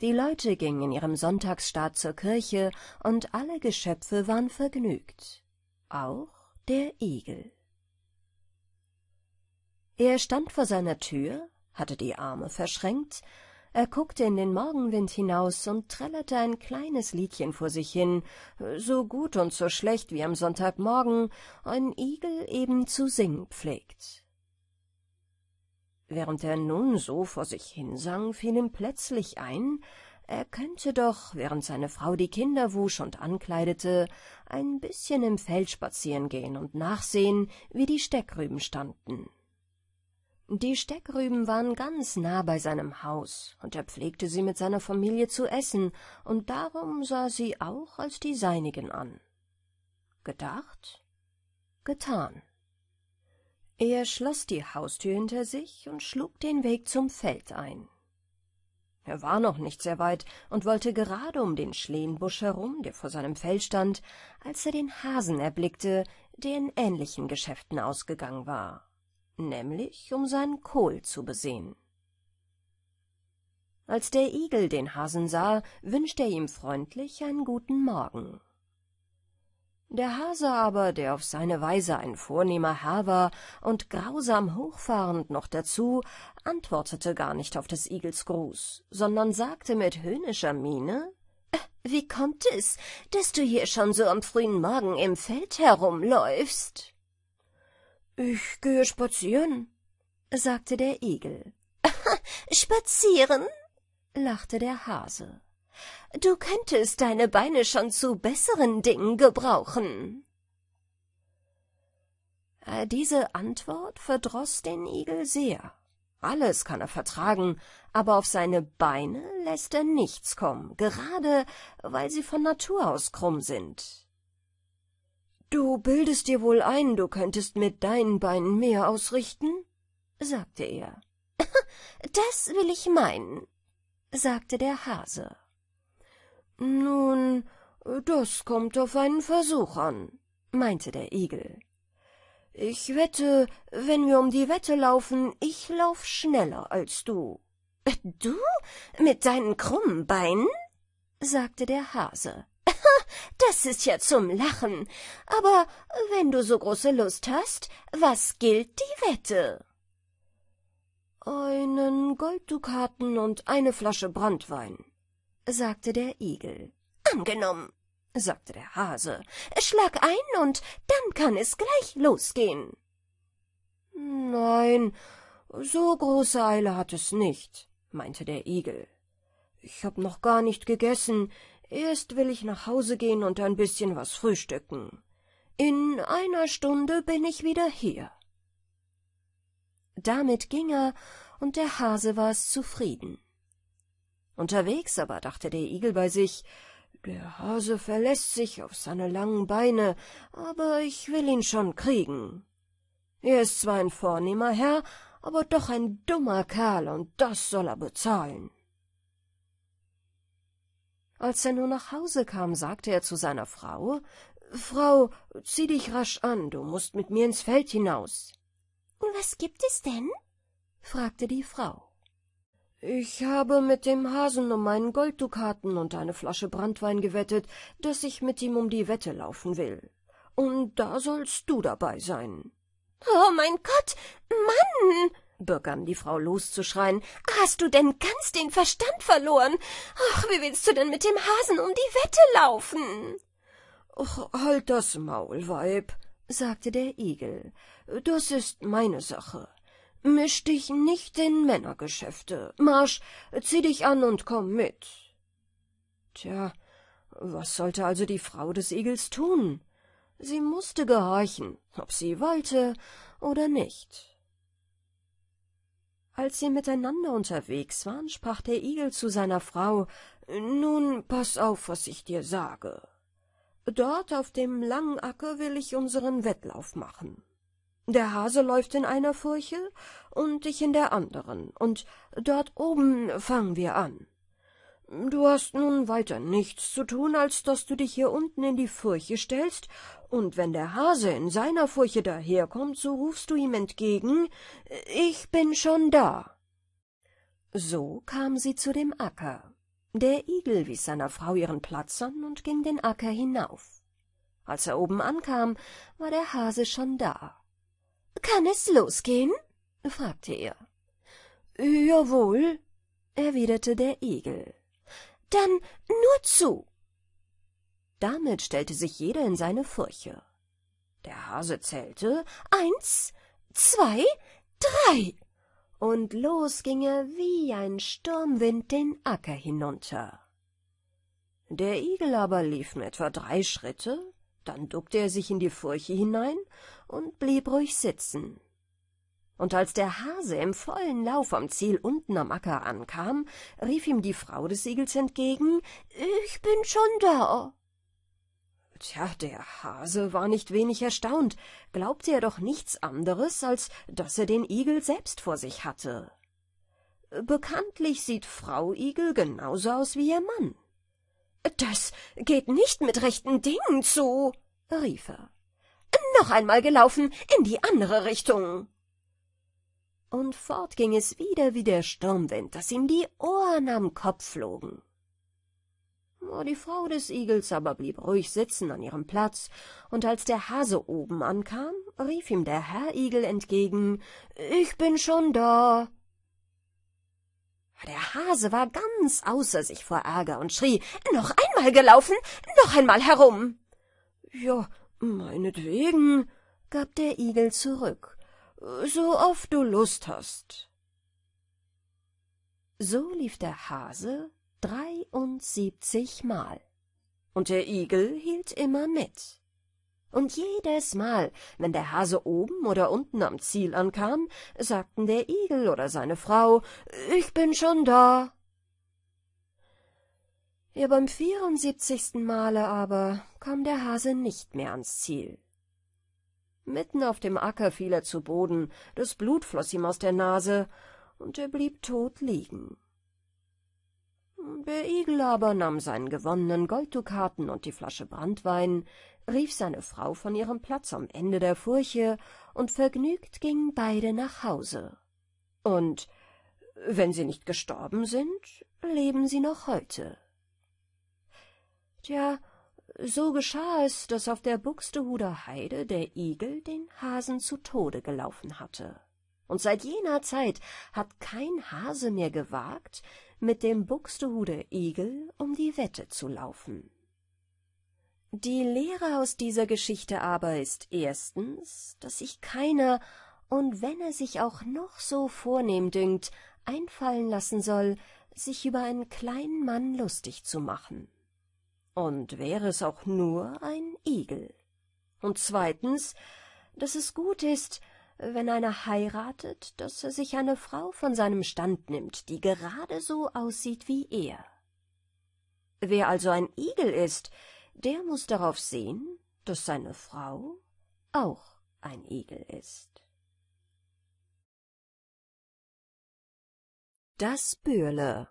Die Leute gingen in ihrem Sonntagsstaat zur Kirche, und alle Geschöpfe waren vergnügt, auch der Igel. Er stand vor seiner Tür, hatte die Arme verschränkt er guckte in den Morgenwind hinaus und trällerte ein kleines Liedchen vor sich hin, so gut und so schlecht wie am Sonntagmorgen ein Igel eben zu singen pflegt. Während er nun so vor sich hinsang, fiel ihm plötzlich ein, er könnte doch, während seine Frau die Kinder wusch und ankleidete, ein bisschen im Feld spazieren gehen und nachsehen, wie die Steckrüben standen. Die Steckrüben waren ganz nah bei seinem Haus, und er pflegte sie mit seiner Familie zu essen, und darum sah sie auch als die seinigen an. Gedacht, getan. Er schloss die Haustür hinter sich und schlug den Weg zum Feld ein. Er war noch nicht sehr weit und wollte gerade um den Schlehenbusch herum, der vor seinem Fell stand, als er den Hasen erblickte, der in ähnlichen Geschäften ausgegangen war nämlich um seinen Kohl zu besehen. Als der Igel den Hasen sah, wünschte er ihm freundlich einen guten Morgen. Der Hase aber, der auf seine Weise ein vornehmer Herr war und grausam hochfahrend noch dazu, antwortete gar nicht auf des Igels Gruß, sondern sagte mit höhnischer Miene, äh, »Wie kommt es, dass du hier schon so am frühen Morgen im Feld herumläufst?« ich gehe spazieren, sagte der Igel. (laughs) spazieren? lachte der Hase. Du könntest deine Beine schon zu besseren Dingen gebrauchen. Äh, diese Antwort verdroß den Igel sehr. Alles kann er vertragen, aber auf seine Beine lässt er nichts kommen, gerade weil sie von Natur aus krumm sind. Du bildest dir wohl ein, du könntest mit deinen Beinen mehr ausrichten? sagte er. (laughs) Das will ich meinen, sagte der Hase. Nun, das kommt auf einen Versuch an, meinte der Igel. Ich wette, wenn wir um die Wette laufen, ich lauf schneller als du. Du? Mit deinen krummen Beinen? sagte der Hase das ist ja zum Lachen. Aber wenn du so große Lust hast, was gilt die Wette? Einen Golddukaten und eine Flasche Branntwein, sagte der Igel. Angenommen, sagte der Hase. Schlag ein und dann kann es gleich losgehen. Nein, so große Eile hat es nicht, meinte der Igel. Ich hab noch gar nicht gegessen. Erst will ich nach Hause gehen und ein bisschen was frühstücken. In einer Stunde bin ich wieder hier. Damit ging er, und der Hase war es zufrieden. Unterwegs aber dachte der Igel bei sich, der Hase verlässt sich auf seine langen Beine, aber ich will ihn schon kriegen. Er ist zwar ein vornehmer Herr, aber doch ein dummer Kerl, und das soll er bezahlen. Als er nur nach Hause kam, sagte er zu seiner Frau Frau, zieh dich rasch an, du mußt mit mir ins Feld hinaus. Was gibt es denn? fragte die Frau. Ich habe mit dem Hasen um meinen Golddukaten und eine Flasche Branntwein gewettet, dass ich mit ihm um die Wette laufen will. Und da sollst du dabei sein. Oh mein Gott, Mann! begann die Frau loszuschreien. Hast du denn ganz den Verstand verloren? Ach, wie willst du denn mit dem Hasen um die Wette laufen? Och, halt das Maul, Weib, sagte der Igel. Das ist meine Sache. Misch dich nicht in Männergeschäfte. Marsch, zieh dich an und komm mit. Tja, was sollte also die Frau des Igels tun? Sie mußte gehorchen, ob sie wollte oder nicht. Als sie miteinander unterwegs waren, sprach der Igel zu seiner Frau Nun paß auf, was ich dir sage. Dort auf dem langen Acker will ich unseren Wettlauf machen. Der Hase läuft in einer Furche und ich in der anderen, und dort oben fangen wir an. Du hast nun weiter nichts zu tun, als dass du dich hier unten in die Furche stellst, und wenn der Hase in seiner Furche daherkommt, so rufst du ihm entgegen, ich bin schon da. So kam sie zu dem Acker. Der Igel wies seiner Frau ihren Platz an und ging den Acker hinauf. Als er oben ankam, war der Hase schon da. Kann es losgehen? fragte er. Jawohl, erwiderte der Igel. Dann nur zu. Damit stellte sich jeder in seine Furche. Der Hase zählte eins, zwei, drei, und los ging er wie ein Sturmwind den Acker hinunter. Der Igel aber lief nur etwa drei Schritte, dann duckte er sich in die Furche hinein und blieb ruhig sitzen und als der Hase im vollen Lauf am Ziel unten am Acker ankam, rief ihm die Frau des Igels entgegen Ich bin schon da. Tja, der Hase war nicht wenig erstaunt, glaubte er doch nichts anderes, als daß er den Igel selbst vor sich hatte. Bekanntlich sieht Frau Igel genauso aus wie ihr Mann. Das geht nicht mit rechten Dingen zu, rief er. Noch einmal gelaufen, in die andere Richtung und fort ging es wieder wie der Sturmwind, daß ihm die Ohren am Kopf flogen. Oh, die Frau des Igels aber blieb ruhig sitzen an ihrem Platz, und als der Hase oben ankam, rief ihm der Herr Igel entgegen, »Ich bin schon da!« der Hase war ganz außer sich vor Ärger und schrie, »Noch einmal gelaufen, noch einmal herum!« »Ja, meinetwegen«, gab der Igel zurück so oft du Lust hast. So lief der Hase dreiundsiebzigmal, und der Igel hielt immer mit. Und jedes Mal, wenn der Hase oben oder unten am Ziel ankam, sagten der Igel oder seine Frau, ich bin schon da. Ja, beim vierundsiebzigsten Male aber kam der Hase nicht mehr ans Ziel. Mitten auf dem Acker fiel er zu Boden, das Blut floss ihm aus der Nase, und er blieb tot liegen. Der Igel aber nahm seinen gewonnenen Golddukaten und die Flasche Brandwein, rief seine Frau von ihrem Platz am Ende der Furche, und vergnügt gingen beide nach Hause. Und wenn sie nicht gestorben sind, leben sie noch heute. Tja, so geschah es, daß auf der Buxtehuder Heide der Igel den Hasen zu Tode gelaufen hatte. Und seit jener Zeit hat kein Hase mehr gewagt, mit dem Buxtehuder Igel um die Wette zu laufen. Die Lehre aus dieser Geschichte aber ist erstens, daß sich keiner, und wenn er sich auch noch so vornehm dünkt, einfallen lassen soll, sich über einen kleinen Mann lustig zu machen und wäre es auch nur ein Igel. Und zweitens, dass es gut ist, wenn einer heiratet, dass er sich eine Frau von seinem Stand nimmt, die gerade so aussieht wie er. Wer also ein Igel ist, der muß darauf sehen, dass seine Frau auch ein Igel ist. Das Bürle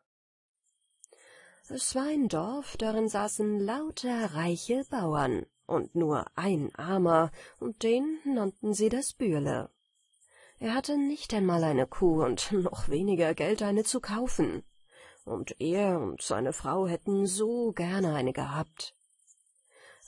es war ein Dorf, darin saßen lauter reiche Bauern und nur ein Armer, und den nannten sie das Bürle. Er hatte nicht einmal eine Kuh und noch weniger Geld, eine zu kaufen. Und er und seine Frau hätten so gerne eine gehabt.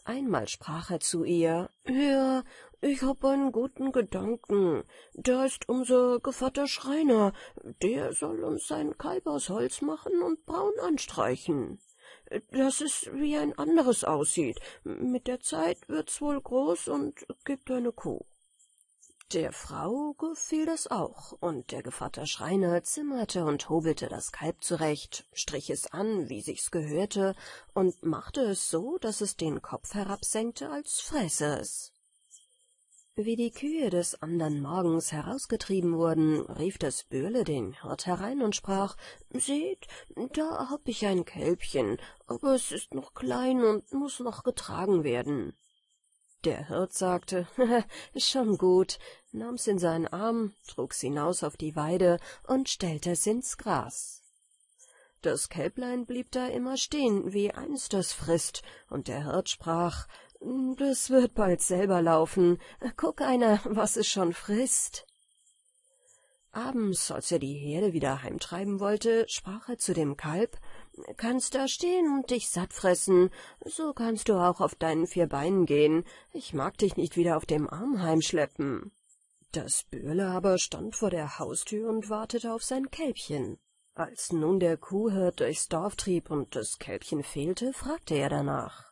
Einmal sprach er zu ihr, »Hör, ich hab einen guten Gedanken. Da ist unser Gevatter Schreiner, der soll uns sein Kalb aus Holz machen und braun anstreichen. Das ist wie ein anderes aussieht. Mit der Zeit wird's wohl groß und gibt eine Kuh. Der Frau gefiel das auch, und der Gevatter Schreiner zimmerte und hobelte das Kalb zurecht, strich es an, wie sich's gehörte, und machte es so, dass es den Kopf herabsenkte, als fräße es. Wie die Kühe des andern Morgens herausgetrieben wurden, rief das Böhle den Hirt herein und sprach, »Seht, da hab ich ein Kälbchen, aber es ist noch klein und muß noch getragen werden.« Der Hirt sagte, (laughs) »Schon gut«, nahm's in seinen Arm, trug's hinaus auf die Weide und stellte es ins Gras. Das Kälblein blieb da immer stehen, wie eins das frißt, und der Hirt sprach, das wird bald selber laufen. Guck einer, was es schon frisst. Abends, als er die Herde wieder heimtreiben wollte, sprach er zu dem Kalb, kannst da stehen und dich satt fressen, so kannst du auch auf deinen vier Beinen gehen, ich mag dich nicht wieder auf dem Arm heimschleppen. Das Böhle aber stand vor der Haustür und wartete auf sein Kälbchen. Als nun der Kuhhirt durchs Dorf trieb und das Kälbchen fehlte, fragte er danach.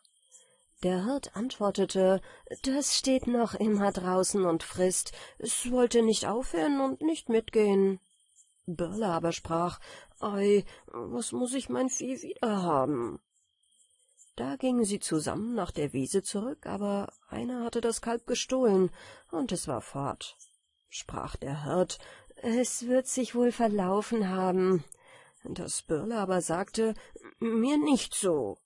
Der Hirt antwortete, das steht noch immer draußen und frißt, es wollte nicht aufhören und nicht mitgehen. Birle aber sprach, Ei, was muß ich mein Vieh wieder haben? Da gingen sie zusammen nach der Wiese zurück, aber einer hatte das Kalb gestohlen, und es war fort. Sprach der Hirt, es wird sich wohl verlaufen haben. Das Birle aber sagte, mir nicht so.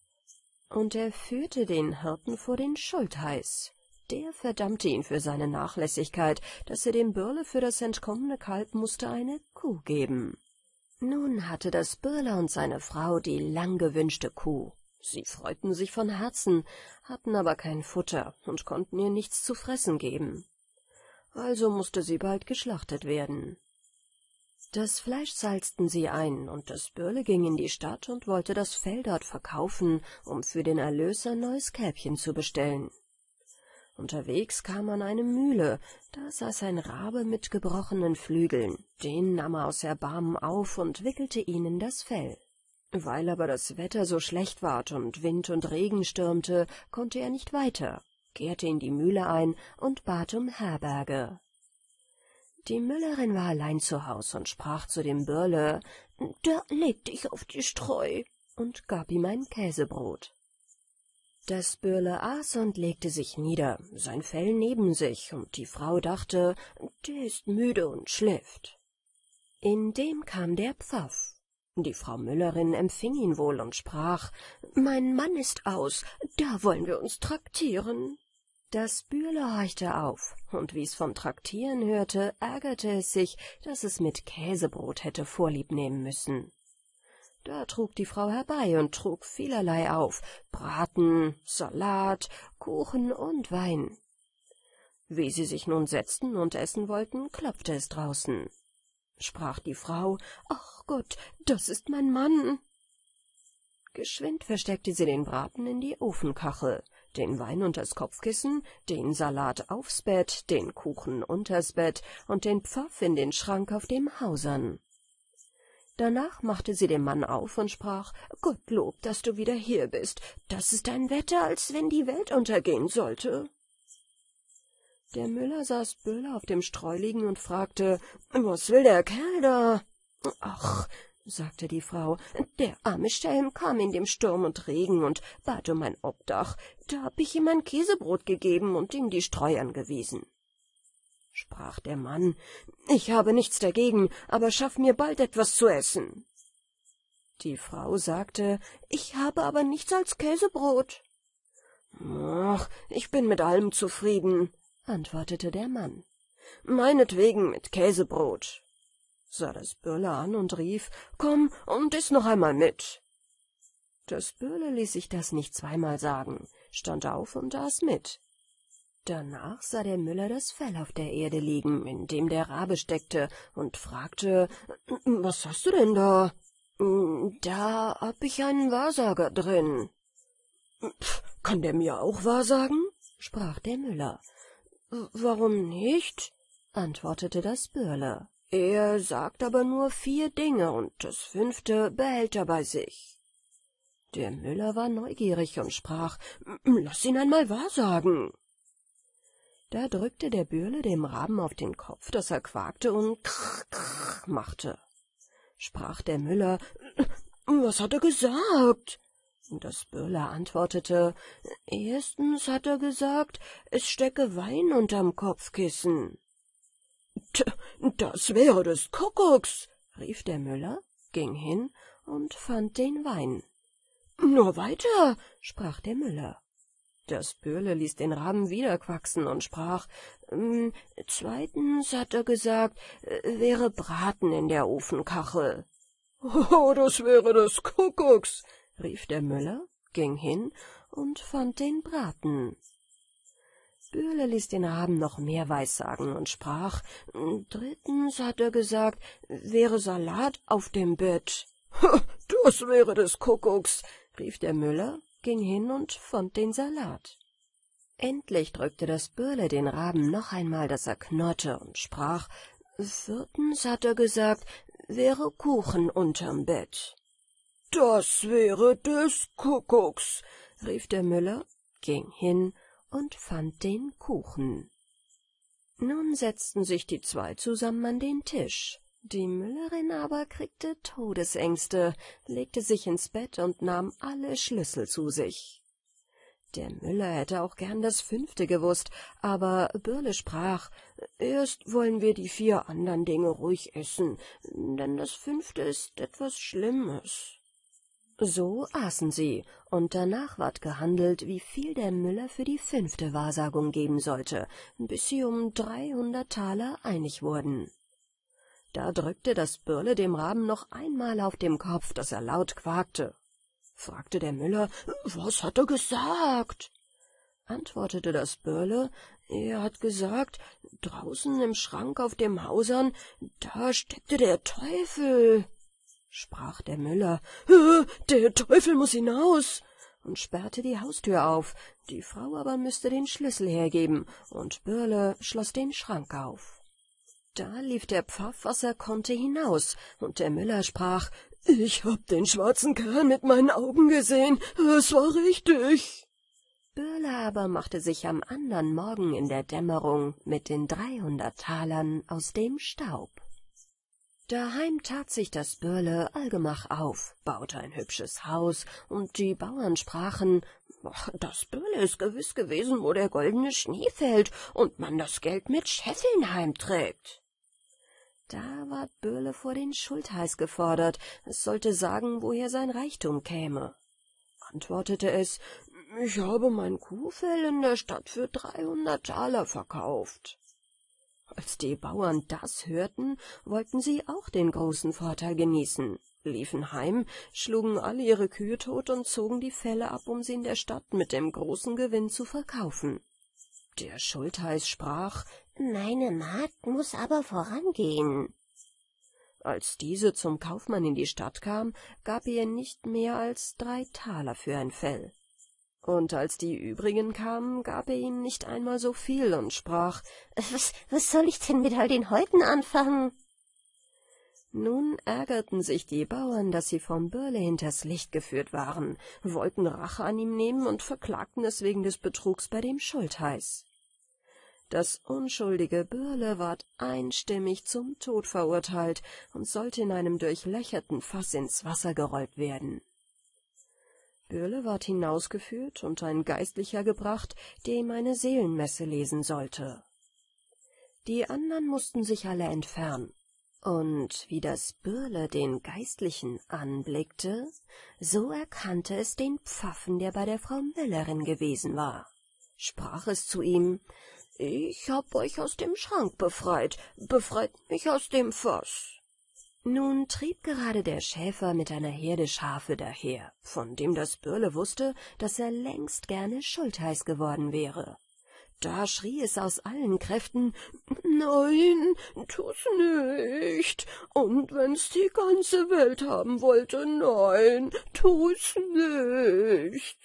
Und er führte den Hirten vor den Schultheiß. Der verdammte ihn für seine Nachlässigkeit, daß er dem Bürle für das entkommene Kalb mußte eine Kuh geben. Nun hatte das Bürle und seine Frau die lang gewünschte Kuh. Sie freuten sich von Herzen, hatten aber kein Futter und konnten ihr nichts zu fressen geben. Also mußte sie bald geschlachtet werden. Das Fleisch salzten sie ein, und das Bürle ging in die Stadt und wollte das Fell dort verkaufen, um für den Erlös ein neues Kälbchen zu bestellen. Unterwegs kam an eine Mühle, da saß ein Rabe mit gebrochenen Flügeln, den nahm er aus Erbarmen auf und wickelte ihn in das Fell. Weil aber das Wetter so schlecht ward und Wind und Regen stürmte, konnte er nicht weiter, kehrte in die Mühle ein und bat um Herberge. Die Müllerin war allein zu Haus und sprach zu dem Birle, »Da leg dich auf die Streu«, und gab ihm ein Käsebrot. Das Birle aß und legte sich nieder, sein Fell neben sich, und die Frau dachte, »Der ist müde und schläft.« Indem kam der Pfaff. Die Frau Müllerin empfing ihn wohl und sprach, »Mein Mann ist aus, da wollen wir uns traktieren.« das Bühler horchte auf, und wie's vom Traktieren hörte, ärgerte es sich, daß es mit Käsebrot hätte Vorlieb nehmen müssen. Da trug die Frau herbei und trug vielerlei auf, Braten, Salat, Kuchen und Wein. Wie sie sich nun setzten und essen wollten, klopfte es draußen. Sprach die Frau, »Ach Gott, das ist mein Mann!« Geschwind versteckte sie den Braten in die Ofenkachel, den Wein unters Kopfkissen, den Salat aufs Bett, den Kuchen unters Bett und den Pfaff in den Schrank auf dem Hausern. Danach machte sie den Mann auf und sprach, Gottlob, dass du wieder hier bist. Das ist ein Wetter, als wenn die Welt untergehen sollte. Der Müller saß böller auf dem Streuligen und fragte, Was will der Kerl da? Ach, sagte die Frau, der arme Schelm kam in dem Sturm und Regen und bat um ein Obdach. Da hab ich ihm ein Käsebrot gegeben und ihm die Streu angewiesen. Sprach der Mann, ich habe nichts dagegen, aber schaff mir bald etwas zu essen. Die Frau sagte, ich habe aber nichts als Käsebrot. Ach, ich bin mit allem zufrieden, antwortete der Mann. Meinetwegen mit Käsebrot sah das Bürle an und rief, »Komm und iss noch einmal mit!« Das Bürle ließ sich das nicht zweimal sagen, stand auf und aß mit. Danach sah der Müller das Fell auf der Erde liegen, in dem der Rabe steckte, und fragte, »Was hast du denn da?« »Da hab ich einen Wahrsager drin.« Pff, »Kann der mir auch wahrsagen?« sprach der Müller. »Warum nicht?« antwortete das Bürle. Er sagt aber nur vier Dinge, und das fünfte behält er bei sich. Der Müller war neugierig und sprach, »Lass ihn einmal wahrsagen.« Da drückte der Bürle dem Raben auf den Kopf, daß er quakte und krr, krr machte. Sprach der Müller, »Was hat er gesagt?« Das Bürle antwortete, »Erstens hat er gesagt, es stecke Wein unterm Kopfkissen.« das wäre des Kuckucks, rief der Müller, ging hin und fand den Wein. Nur weiter, sprach der Müller. Das Bürle ließ den Rahmen wieder quaxen und sprach, hm, zweitens hat er gesagt, äh, wäre Braten in der Ofenkachel. (laughs) Oh, das wäre des Kuckucks, rief der Müller, ging hin und fand den Braten. Böhle ließ den Raben noch mehr weissagen und sprach, drittens hat er gesagt, wäre Salat auf dem Bett. (laughs) das wäre des Kuckucks, rief der Müller, ging hin und fand den Salat. Endlich drückte das Bürle den Raben noch einmal, dass er knurrte und sprach, viertens hat er gesagt, wäre Kuchen unterm Bett. Das wäre des Kuckucks, rief der Müller, ging hin und fand den Kuchen. Nun setzten sich die zwei zusammen an den Tisch. Die Müllerin aber kriegte Todesängste, legte sich ins Bett und nahm alle Schlüssel zu sich. Der Müller hätte auch gern das fünfte gewusst, aber Birle sprach, erst wollen wir die vier andern Dinge ruhig essen, denn das fünfte ist etwas Schlimmes. So aßen sie, und danach ward gehandelt, wie viel der Müller für die fünfte Wahrsagung geben sollte, bis sie um dreihundert Taler einig wurden. Da drückte das Birle dem Raben noch einmal auf dem Kopf, daß er laut quakte. Fragte der Müller, was hat er gesagt? Antwortete das Birle, er hat gesagt, draußen im Schrank auf dem Hausern, da steckte der Teufel sprach der Müller. Der Teufel muß hinaus! und sperrte die Haustür auf, die Frau aber müßte den Schlüssel hergeben, und Bürle schloß den Schrank auf. Da lief der Pfaff, was er konnte, hinaus, und der Müller sprach, »Ich hab den schwarzen Kerl mit meinen Augen gesehen, es war richtig!« Bürle aber machte sich am andern Morgen in der Dämmerung mit den dreihundert Talern aus dem Staub. Daheim tat sich das Bürle allgemach auf, baute ein hübsches Haus, und die Bauern sprachen, das Bürle ist gewiss gewesen, wo der goldene Schnee fällt und man das Geld mit Scheffeln heimträgt. Da ward Bürle vor den Schultheiß gefordert, es sollte sagen, woher sein Reichtum käme. Antwortete es, ich habe mein Kuhfell in der Stadt für dreihundert Taler verkauft. Als die Bauern das hörten, wollten sie auch den großen Vorteil genießen, liefen heim, schlugen alle ihre Kühe tot und zogen die Felle ab, um sie in der Stadt mit dem großen Gewinn zu verkaufen. Der Schultheiß sprach, »Meine Magd muß aber vorangehen.« Als diese zum Kaufmann in die Stadt kam, gab er ihr nicht mehr als drei Taler für ein Fell und als die übrigen kamen, gab er ihnen nicht einmal so viel und sprach, was, was soll ich denn mit all den Häuten anfangen? Nun ärgerten sich die Bauern, daß sie vom Birle hinters Licht geführt waren, wollten Rache an ihm nehmen und verklagten es wegen des Betrugs bei dem Schultheiß. Das unschuldige Birle ward einstimmig zum Tod verurteilt und sollte in einem durchlöcherten Faß ins Wasser gerollt werden. Bürle ward hinausgeführt und ein Geistlicher gebracht, dem eine Seelenmesse lesen sollte. Die andern mußten sich alle entfernen. Und wie das Bürle den Geistlichen anblickte, so erkannte es den Pfaffen, der bei der Frau Müllerin gewesen war. Sprach es zu ihm, »Ich hab euch aus dem Schrank befreit, befreit mich aus dem Fass.« nun trieb gerade der Schäfer mit einer Herde Schafe daher, von dem das Birle wußte, daß er längst gerne schultheiß geworden wäre. Da schrie es aus allen Kräften, »Nein, tu's nicht! Und wenn's die ganze Welt haben wollte, nein, tu's nicht!«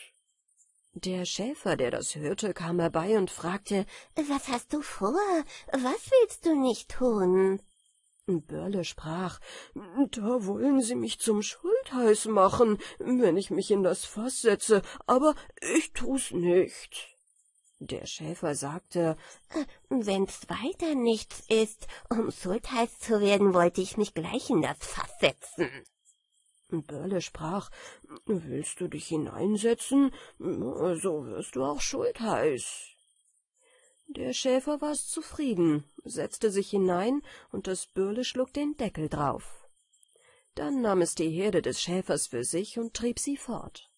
Der Schäfer, der das hörte, kam herbei und fragte, »Was hast du vor? Was willst du nicht tun?« Börle sprach, »Da wollen Sie mich zum Schultheiß machen, wenn ich mich in das Fass setze, aber ich tu's nicht.« Der Schäfer sagte, »Wenn's weiter nichts ist, um Schultheiß zu werden, wollte ich mich gleich in das Fass setzen.« Börle sprach, »Willst du dich hineinsetzen, so wirst du auch Schultheiß.« der Schäfer war's zufrieden, setzte sich hinein, und das Bürle schlug den Deckel drauf. Dann nahm es die Herde des Schäfers für sich und trieb sie fort.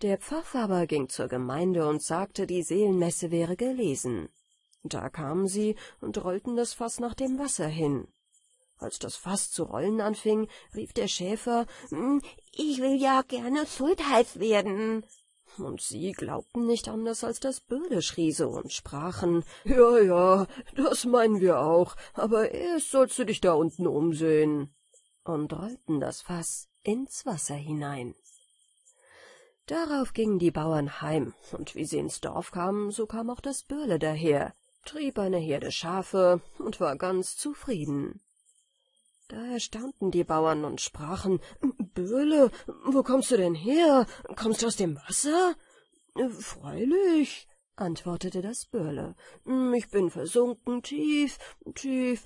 Der Pfaff aber ging zur Gemeinde und sagte, die Seelenmesse wäre gelesen. Da kamen sie und rollten das Fass nach dem Wasser hin. Als das Fass zu rollen anfing, rief der Schäfer, hm, »Ich will ja gerne Sulthals werden.« und sie glaubten nicht anders als das Böde Riese und sprachen, »Ja, ja, das meinen wir auch, aber erst sollst du dich da unten umsehen«, und rollten das Fass ins Wasser hinein. Darauf gingen die Bauern heim, und wie sie ins Dorf kamen, so kam auch das Bürle daher, trieb eine Herde Schafe und war ganz zufrieden. Da erstaunten die Bauern und sprachen, Böhle, wo kommst du denn her? Kommst du aus dem Wasser? Freilich, antwortete das Böhle. Ich bin versunken tief, tief,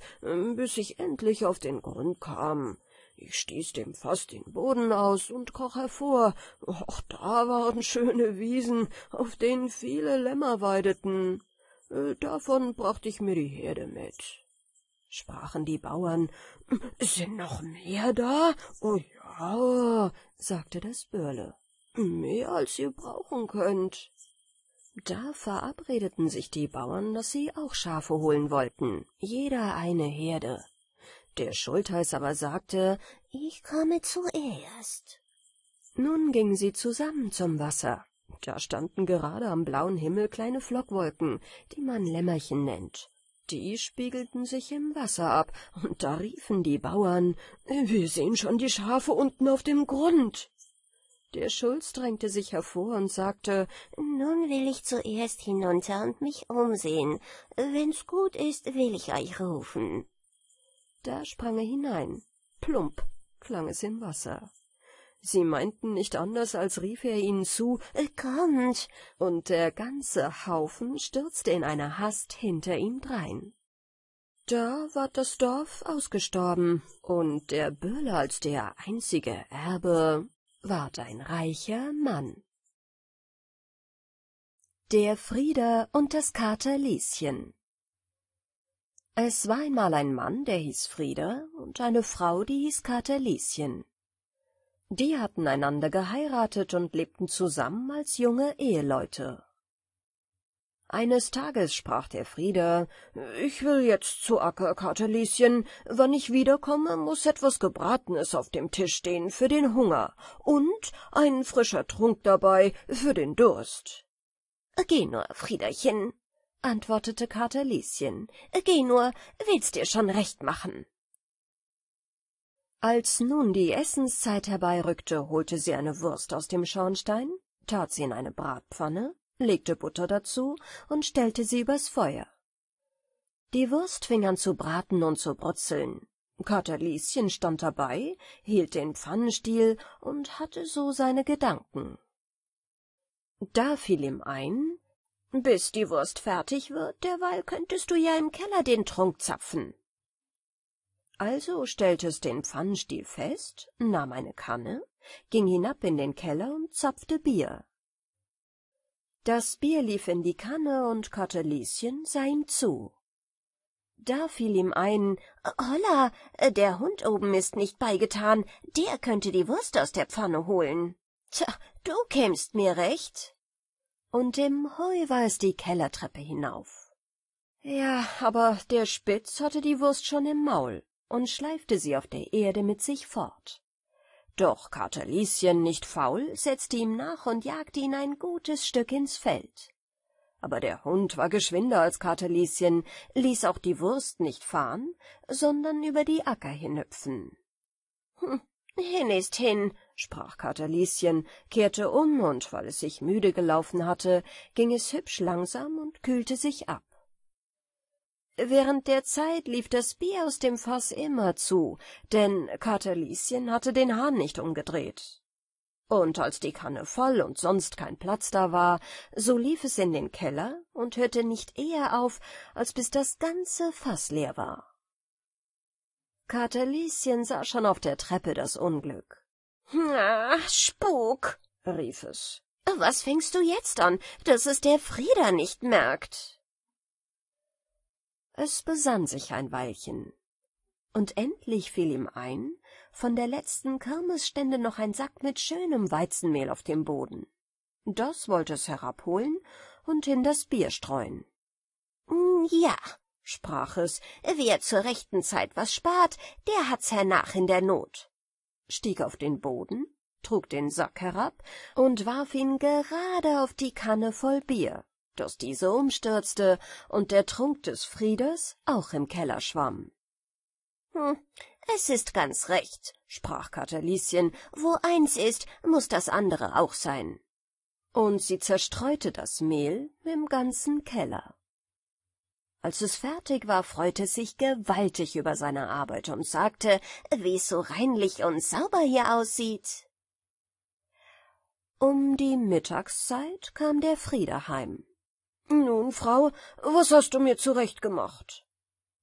bis ich endlich auf den Grund kam. Ich stieß dem Fass den Boden aus und kroch hervor. Och, da waren schöne Wiesen, auf denen viele Lämmer weideten. Davon brachte ich mir die Herde mit sprachen die Bauern. Hm, sind noch mehr da? Oh ja, sagte das Börle. Mehr als ihr brauchen könnt. Da verabredeten sich die Bauern, daß sie auch Schafe holen wollten, jeder eine Herde. Der Schultheiß aber sagte, ich komme zuerst. Nun gingen sie zusammen zum Wasser. Da standen gerade am blauen Himmel kleine Flockwolken, die man Lämmerchen nennt. Die spiegelten sich im Wasser ab, und da riefen die Bauern Wir sehen schon die Schafe unten auf dem Grund. Der Schulz drängte sich hervor und sagte Nun will ich zuerst hinunter und mich umsehen. Wenn's gut ist, will ich euch rufen. Da sprang er hinein. Plump klang es im Wasser. Sie meinten nicht anders, als rief er ihnen zu, »Kommt!« äh, und der ganze Haufen stürzte in einer Hast hinter ihm drein. Da war das Dorf ausgestorben, und der Böhle als der einzige Erbe ward ein reicher Mann. Der Frieder und das Kater Lieschen Es war einmal ein Mann, der hieß Frieder, und eine Frau, die hieß Kater Lieschen. Die hatten einander geheiratet und lebten zusammen als junge Eheleute. Eines Tages sprach der Frieder, »Ich will jetzt zu Acker, Katerlieschen. Wann ich wiederkomme, muß etwas Gebratenes auf dem Tisch stehen für den Hunger und ein frischer Trunk dabei für den Durst.« »Geh nur, Friederchen«, antwortete Katerlieschen, »geh nur, willst dir schon recht machen.« als nun die Essenszeit herbeirückte, holte sie eine Wurst aus dem Schornstein, tat sie in eine Bratpfanne, legte Butter dazu und stellte sie übers Feuer. Die Wurst fing an zu braten und zu brutzeln. Katerlieschen stand dabei, hielt den Pfannenstiel und hatte so seine Gedanken. Da fiel ihm ein, bis die Wurst fertig wird, derweil könntest du ja im Keller den Trunk zapfen. Also stellte es den Pfannenstiel fest, nahm eine Kanne, ging hinab in den Keller und zapfte Bier. Das Bier lief in die Kanne und Kartelieschen sah ihm zu. Da fiel ihm ein, Holla, der Hund oben ist nicht beigetan, der könnte die Wurst aus der Pfanne holen. Tja, du kämst mir recht. Und im Heu war es die Kellertreppe hinauf. Ja, aber der Spitz hatte die Wurst schon im Maul und schleifte sie auf der Erde mit sich fort. Doch Katerlieschen, nicht faul, setzte ihm nach und jagte ihn ein gutes Stück ins Feld. Aber der Hund war geschwinder als Katerlieschen, ließ auch die Wurst nicht fahren, sondern über die Acker hinhüpfen. Hm, hin ist hin, sprach Katerlieschen, kehrte um und, weil es sich müde gelaufen hatte, ging es hübsch langsam und kühlte sich ab. Während der Zeit lief das Bier aus dem Fass immer zu, denn Katerlieschen hatte den Hahn nicht umgedreht. Und als die Kanne voll und sonst kein Platz da war, so lief es in den Keller und hörte nicht eher auf, als bis das ganze Fass leer war. Katerlieschen sah schon auf der Treppe das Unglück. »Na, Spuk«, rief es, »was fängst du jetzt an, dass es der Frieder nicht merkt?« es besann sich ein Weilchen. Und endlich fiel ihm ein, von der letzten Kirmes stände noch ein Sack mit schönem Weizenmehl auf dem Boden. Das wollte es herabholen und in das Bier streuen. Hm, ja, sprach es, wer zur rechten Zeit was spart, der hat's hernach in der Not. Stieg auf den Boden, trug den Sack herab und warf ihn gerade auf die Kanne voll Bier, dass dieser umstürzte und der Trunk des Frieders auch im Keller schwamm. Hm, es ist ganz recht, sprach Katerlieschen, wo eins ist, muß das andere auch sein. Und sie zerstreute das Mehl im ganzen Keller. Als es fertig war, freute es sich gewaltig über seine Arbeit und sagte, wie es so reinlich und sauber hier aussieht. Um die Mittagszeit kam der Friede heim. Nun, Frau, was hast du mir zurechtgemacht?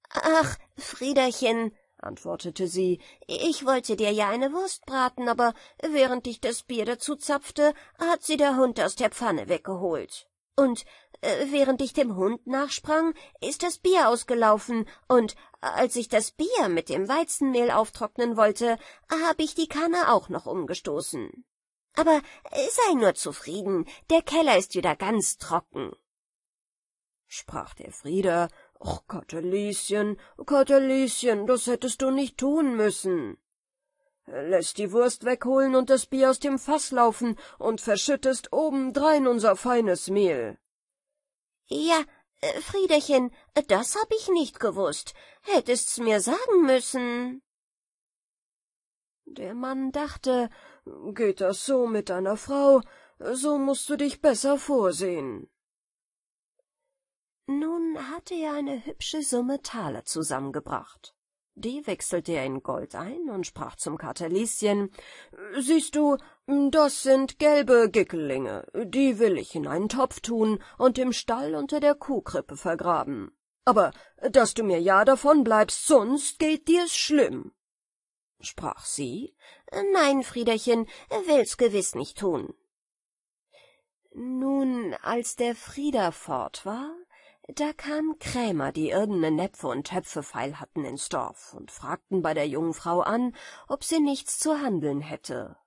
Ach, Friederchen, antwortete sie, ich wollte dir ja eine Wurst braten, aber während ich das Bier dazu zapfte, hat sie der Hund aus der Pfanne weggeholt. Und äh, während ich dem Hund nachsprang, ist das Bier ausgelaufen, und als ich das Bier mit dem Weizenmehl auftrocknen wollte, habe ich die Kanne auch noch umgestoßen. Aber äh, sei nur zufrieden, der Keller ist wieder ganz trocken sprach der Frieder. Och, Katerlieschen, Katerlieschen, das hättest du nicht tun müssen. Lässt die Wurst wegholen und das Bier aus dem Faß laufen und verschüttest obendrein unser feines Mehl. Ja, äh, Friederchen, das hab ich nicht gewusst. Hättest's mir sagen müssen. Der Mann dachte, geht das so mit deiner Frau, so mußt du dich besser vorsehen. Nun hatte er eine hübsche Summe Taler zusammengebracht. Die wechselte er in Gold ein und sprach zum Katerlieschen, »Siehst du, das sind gelbe Gickelinge, die will ich in einen Topf tun und im Stall unter der Kuhkrippe vergraben. Aber dass du mir ja davon bleibst, sonst geht dir's schlimm.« sprach sie. »Nein, Friederchen, will's gewiß nicht tun.« Nun, als der Frieder fort war, da kamen Krämer, die irdene Näpfe und Töpfe feil hatten ins Dorf und fragten bei der jungen Frau an, ob sie nichts zu handeln hätte.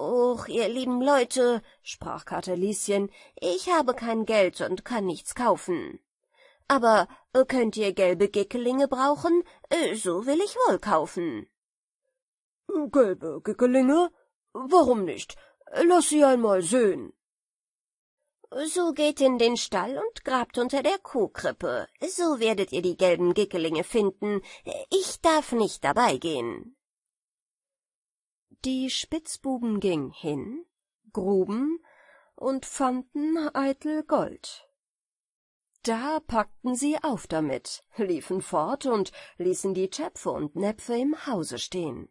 Och, ihr lieben Leute, sprach Katerlieschen, ich habe kein Geld und kann nichts kaufen. Aber äh, könnt ihr gelbe Gickelinge brauchen? Äh, so will ich wohl kaufen. Gelbe Gickelinge? Warum nicht? Lass sie einmal sehen, so geht in den Stall und grabt unter der Kuhkrippe. So werdet ihr die gelben Gickelinge finden. Ich darf nicht dabei gehen. Die Spitzbuben gingen hin, gruben und fanden eitel Gold. Da packten sie auf damit, liefen fort und ließen die Töpfe und Näpfe im Hause stehen.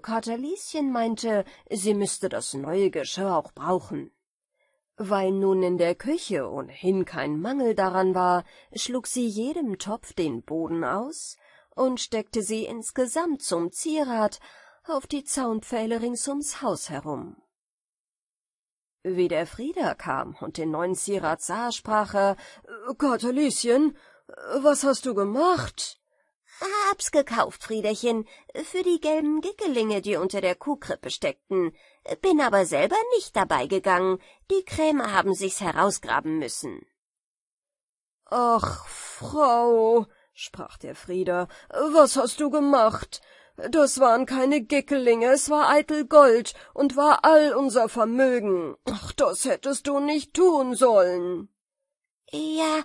Katerlieschen meinte, sie müsste das neue Geschirr auch brauchen. Weil nun in der Küche ohnehin kein Mangel daran war, schlug sie jedem Topf den Boden aus und steckte sie insgesamt zum Zierat auf die Zaunpfähle rings ums Haus herum. Wie der Frieder kam und den neuen Zierat sah, sprach er, »Gott, Lieschen, was hast du gemacht?« »Hab's gekauft, Friederchen, für die gelben Gickelinge, die unter der Kuhkrippe steckten bin aber selber nicht dabei gegangen, die Krämer haben sich's herausgraben müssen. Ach, Frau, sprach der Frieder, was hast du gemacht? Das waren keine Gickelinge, es war eitel Gold und war all unser Vermögen. Ach, das hättest du nicht tun sollen. Ja,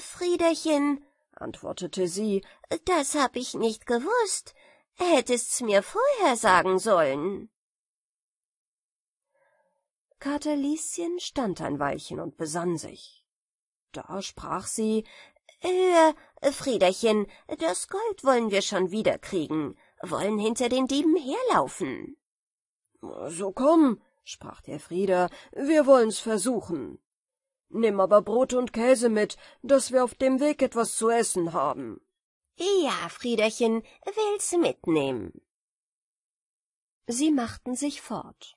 Friederchen, antwortete sie, das hab ich nicht gewusst. Hättest's mir vorher sagen sollen. Katerlieschen stand ein Weilchen und besann sich. Da sprach sie, Hör, äh, Friederchen, das Gold wollen wir schon wieder kriegen, wollen hinter den Dieben herlaufen. So komm, sprach der Frieder, wir wollen's versuchen. Nimm aber Brot und Käse mit, daß wir auf dem Weg etwas zu essen haben. Ja, Friederchen, will's mitnehmen. Sie machten sich fort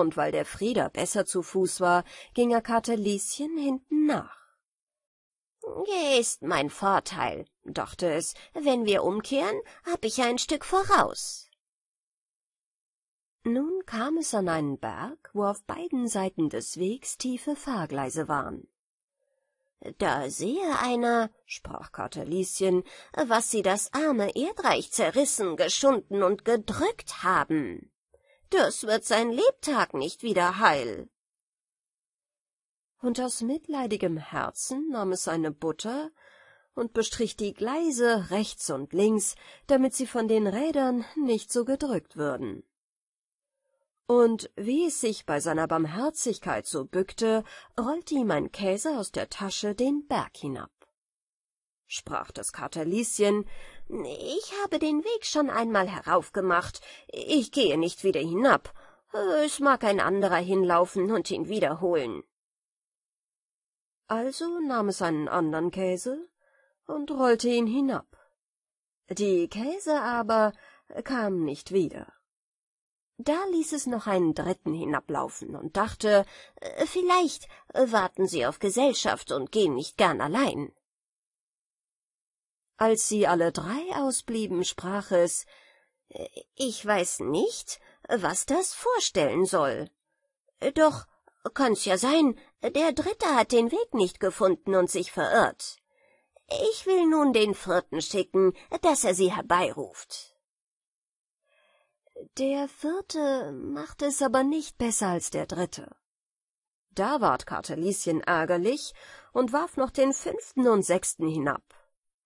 und weil der Frieder besser zu Fuß war, ging er Katerlieschen hinten nach. Ist mein Vorteil, dachte es, wenn wir umkehren, hab ich ein Stück voraus. Nun kam es an einen Berg, wo auf beiden Seiten des Wegs tiefe Fahrgleise waren. Da sehe einer, sprach Katerlieschen, was sie das arme Erdreich zerrissen, geschunden und gedrückt haben das wird sein Lebtag nicht wieder heil. Und aus mitleidigem Herzen nahm es eine Butter und bestrich die Gleise rechts und links, damit sie von den Rädern nicht so gedrückt würden. Und wie es sich bei seiner Barmherzigkeit so bückte, rollte ihm ein Käse aus der Tasche den Berg hinab. Sprach das Katerlieschen, ich habe den Weg schon einmal heraufgemacht. Ich gehe nicht wieder hinab. Es mag ein anderer hinlaufen und ihn wiederholen. Also nahm es einen anderen Käse und rollte ihn hinab. Die Käse aber kam nicht wieder. Da ließ es noch einen dritten hinablaufen und dachte, vielleicht warten sie auf Gesellschaft und gehen nicht gern allein. Als sie alle drei ausblieben, sprach es äh, Ich weiß nicht, was das vorstellen soll. Äh, doch kann's ja sein, der Dritte hat den Weg nicht gefunden und sich verirrt. Ich will nun den Vierten schicken, dass er sie herbeiruft. Der Vierte machte es aber nicht besser als der Dritte. Da ward Kartelieschen ärgerlich und warf noch den Fünften und Sechsten hinab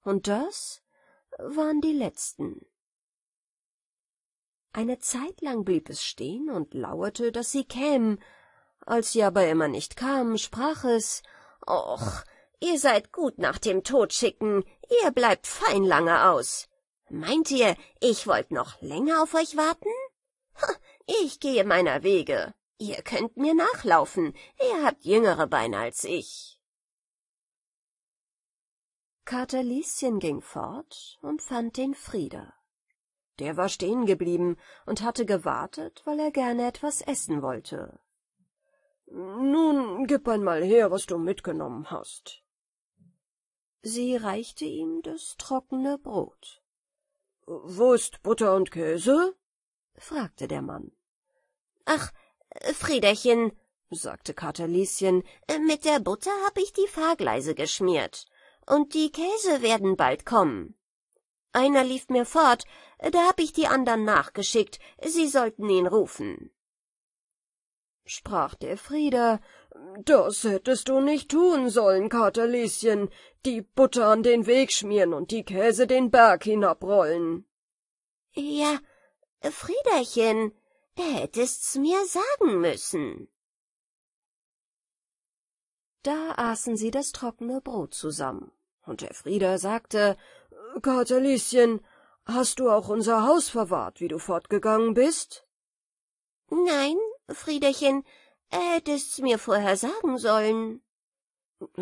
und das waren die letzten. Eine Zeit lang blieb es stehen und lauerte, daß sie kämen. Als sie aber immer nicht kamen, sprach es, Och, ihr seid gut nach dem Tod schicken, ihr bleibt fein lange aus. Meint ihr, ich wollt noch länger auf euch warten? ich gehe meiner Wege. Ihr könnt mir nachlaufen, ihr habt jüngere Beine als ich. Katerlieschen ging fort und fand den Frieder. Der war stehen geblieben und hatte gewartet, weil er gerne etwas essen wollte. Nun gib einmal her, was du mitgenommen hast. Sie reichte ihm das trockene Brot. »Wo ist Butter und Käse? fragte der Mann. Ach, Friederchen, sagte Katerlieschen, mit der Butter hab ich die Fahrgleise geschmiert und die Käse werden bald kommen. Einer lief mir fort, da hab ich die andern nachgeschickt, sie sollten ihn rufen. Sprach der Frieder, das hättest du nicht tun sollen, Katerlieschen, die Butter an den Weg schmieren und die Käse den Berg hinabrollen. Ja, Friederchen, hättest's mir sagen müssen. Da aßen sie das trockene Brot zusammen und der Frieder sagte, Katerlieschen, hast du auch unser Haus verwahrt, wie du fortgegangen bist? Nein, Friederchen, hättest's mir vorher sagen sollen.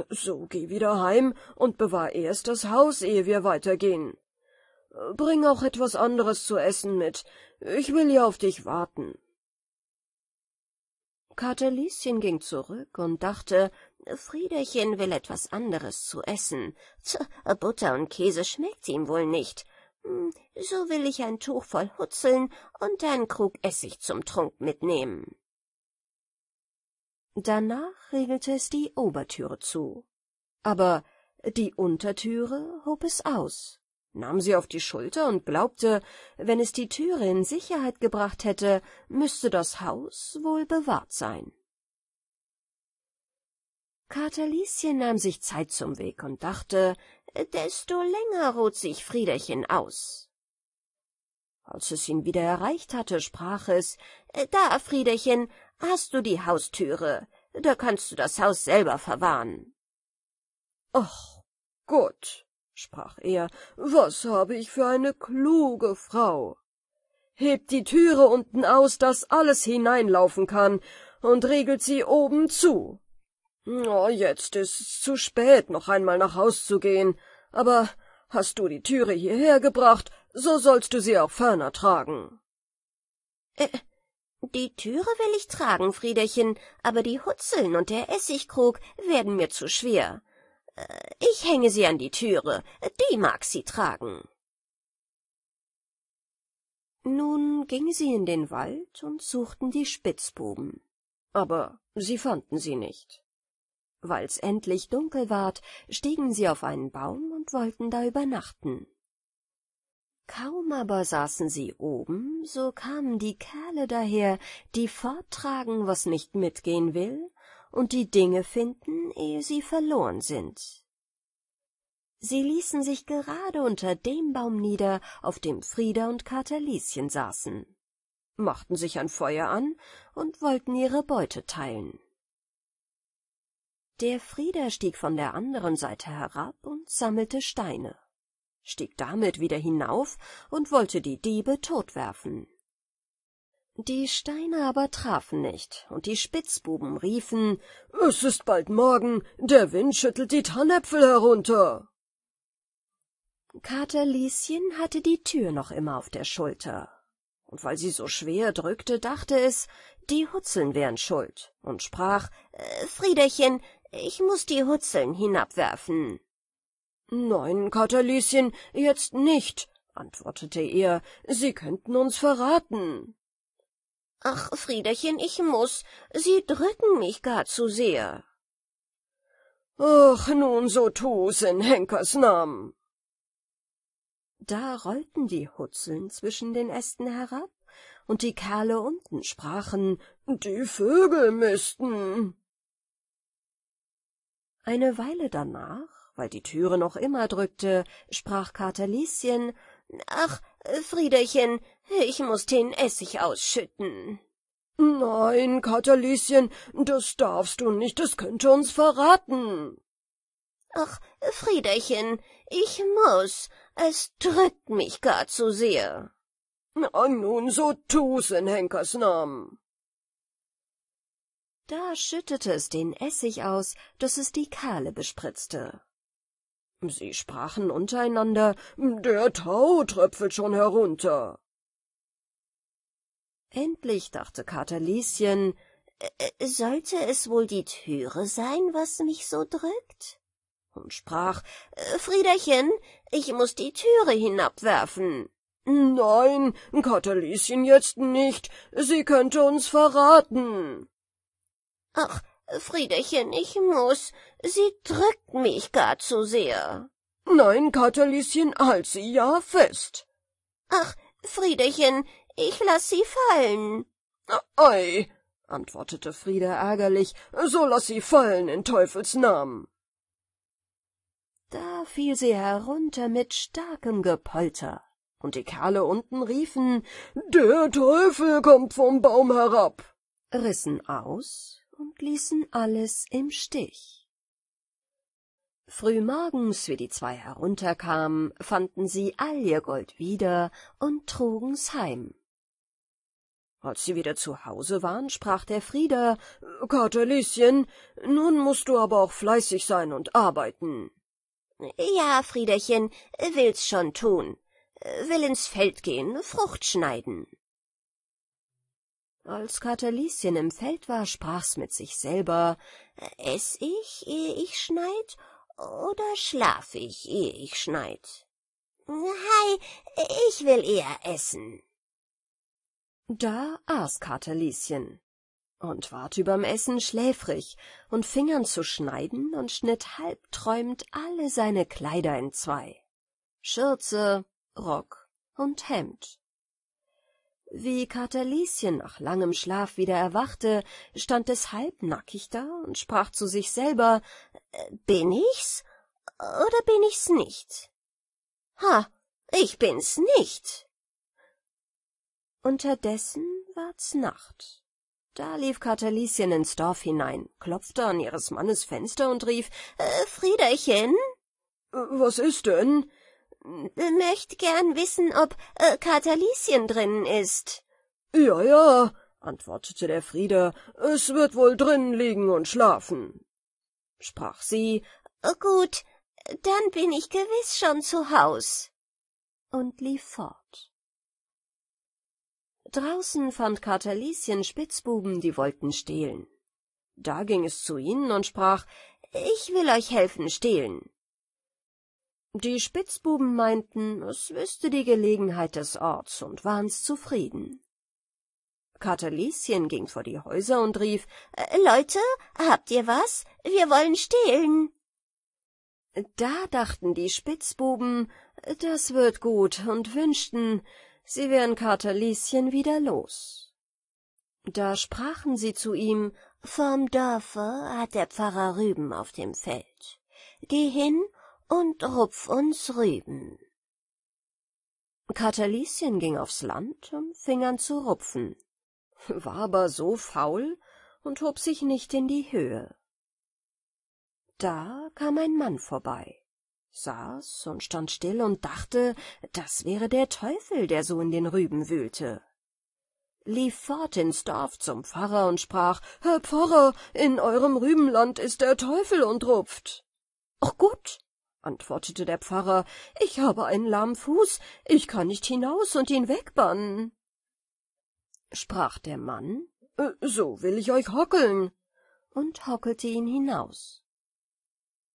So geh wieder heim und bewahr erst das Haus, ehe wir weitergehen. Bring auch etwas anderes zu essen mit. Ich will ja auf dich warten. Katerlieschen ging zurück und dachte, Friederchen will etwas anderes zu essen. Tch, Butter und Käse schmeckt ihm wohl nicht. Hm, so will ich ein Tuch voll Hutzeln und einen Krug Essig zum Trunk mitnehmen. Danach regelte es die Obertüre zu. Aber die Untertüre hob es aus, nahm sie auf die Schulter und glaubte, wenn es die Türe in Sicherheit gebracht hätte, müsste das Haus wohl bewahrt sein. Katerlieschen nahm sich Zeit zum Weg und dachte, desto länger ruht sich Friederchen aus. Als es ihn wieder erreicht hatte, sprach es, »Da, Friederchen, hast du die Haustüre, da kannst du das Haus selber verwahren.« »Ach, Gott«, sprach er, »was habe ich für eine kluge Frau. Hebt die Türe unten aus, daß alles hineinlaufen kann, und regelt sie oben zu.« Oh, jetzt es zu spät, noch einmal nach Haus zu gehen. Aber hast du die Türe hierher gebracht, so sollst du sie auch ferner tragen. Äh, die Türe will ich tragen, Friederchen, aber die Hutzeln und der Essigkrug werden mir zu schwer. Äh, ich hänge sie an die Türe, die mag sie tragen. Nun gingen sie in den Wald und suchten die Spitzbuben, aber sie fanden sie nicht. Weil's endlich dunkel ward, stiegen sie auf einen Baum und wollten da übernachten. Kaum aber saßen sie oben, so kamen die Kerle daher, die forttragen, was nicht mitgehen will, und die Dinge finden, ehe sie verloren sind. Sie ließen sich gerade unter dem Baum nieder, auf dem Frieda und Katerlieschen saßen, machten sich ein Feuer an und wollten ihre Beute teilen. Der Frieder stieg von der anderen Seite herab und sammelte Steine, stieg damit wieder hinauf und wollte die Diebe totwerfen. Die Steine aber trafen nicht, und die Spitzbuben riefen Es ist bald Morgen, der Wind schüttelt die Tannäpfel herunter. Kater Lieschen hatte die Tür noch immer auf der Schulter, und weil sie so schwer drückte, dachte es, die Hutzeln wären schuld, und sprach äh, Friederchen, ich muß die Hutzeln hinabwerfen. Nein, Katerlieschen, jetzt nicht, antwortete er, Sie könnten uns verraten. Ach, Friederchen, ich muß, Sie drücken mich gar zu sehr. Ach, nun so tu's in Henkers Namen. Da rollten die Hutzeln zwischen den Ästen herab, und die Kerle unten sprachen, die Vögel müssten eine weile danach weil die türe noch immer drückte sprach katerlieschen ach friederchen ich muß den essig ausschütten nein katerlieschen das darfst du nicht das könnte uns verraten ach friederchen ich muß es drückt mich gar zu sehr nun so tu's in henkers namen da schüttete es den Essig aus, daß es die Kahle bespritzte. Sie sprachen untereinander, der Tau tröpfelt schon herunter. Endlich dachte Katerlieschen, sollte es wohl die Türe sein, was mich so drückt? und sprach, äh, Friederchen, ich muß die Türe hinabwerfen. Nein, Katerlieschen jetzt nicht, sie könnte uns verraten. Ach, Friederchen, ich muß. Sie drückt mich gar zu sehr. Nein, Katerlieschen, halt sie ja fest. Ach, Friederchen, ich lass sie fallen. Ei, antwortete Frieder ärgerlich, so lass sie fallen in Teufels Namen. Da fiel sie herunter mit starkem Gepolter, und die Kerle unten riefen, der Teufel kommt vom Baum herab, rissen aus und ließen alles im Stich. Frühmorgens, wie die zwei herunterkamen, fanden sie all ihr Gold wieder und trugen's heim. Als sie wieder zu Hause waren, sprach der Frieder, »Katerlieschen, nun mußt du aber auch fleißig sein und arbeiten.« »Ja, Friederchen, will's schon tun. Will ins Feld gehen, Frucht schneiden.« als Katerlieschen im Feld war, sprach's mit sich selber. Ess ich, ehe ich schneid, oder schlaf ich, ehe ich schneid? Hei, ich will eher essen. Da aß Katerlieschen und ward überm Essen schläfrig und fing an zu schneiden und schnitt halbträumend alle seine Kleider entzwei. Schürze, Rock und Hemd. Wie Katerlieschen nach langem Schlaf wieder erwachte, stand es halbnackig da und sprach zu sich selber, äh, »Bin ich's oder bin ich's nicht? Ha, ich bin's nicht!« Unterdessen ward's Nacht. Da lief Katerlieschen ins Dorf hinein, klopfte an ihres Mannes Fenster und rief, äh, »Friederchen!« äh, »Was ist denn?« Möcht gern wissen, ob äh, Katalysien drinnen ist. Ja, ja, antwortete der Frieder, es wird wohl drinnen liegen und schlafen. Sprach sie, äh, Gut, dann bin ich gewiss schon zu Haus. Und lief fort. Draußen fand Katalysien Spitzbuben, die wollten stehlen. Da ging es zu ihnen und sprach, Ich will euch helfen stehlen. Die Spitzbuben meinten, es wüsste die Gelegenheit des Orts und waren's zufrieden. Katerlieschen ging vor die Häuser und rief, äh, »Leute, habt ihr was? Wir wollen stehlen!« Da dachten die Spitzbuben, das wird gut, und wünschten, sie wären Katerlieschen wieder los. Da sprachen sie zu ihm, »Vom Dorfe hat der Pfarrer Rüben auf dem Feld. Geh hin und rupf uns Rüben. Katerlieschen ging aufs Land und fing an zu rupfen, war aber so faul und hob sich nicht in die Höhe. Da kam ein Mann vorbei, saß und stand still und dachte, das wäre der Teufel, der so in den Rüben wühlte. Lief fort ins Dorf zum Pfarrer und sprach, Herr Pfarrer, in eurem Rübenland ist der Teufel und rupft. Ach gut, antwortete der Pfarrer, ich habe einen lahmen Fuß, ich kann nicht hinaus und ihn wegbannen. Sprach der Mann, äh, so will ich euch hockeln, und hockelte ihn hinaus.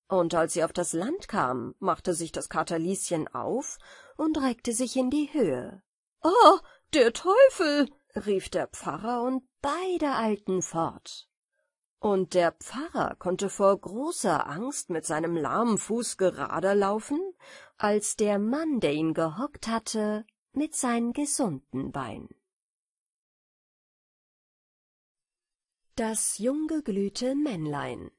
Und als sie auf das Land kam, machte sich das Katerlieschen auf und reckte sich in die Höhe. Ah, der Teufel! rief der Pfarrer, und beide eilten fort. Und der Pfarrer konnte vor großer Angst mit seinem lahmen Fuß gerader laufen, als der Mann, der ihn gehockt hatte, mit seinen gesunden Bein. Das junggeglühte Männlein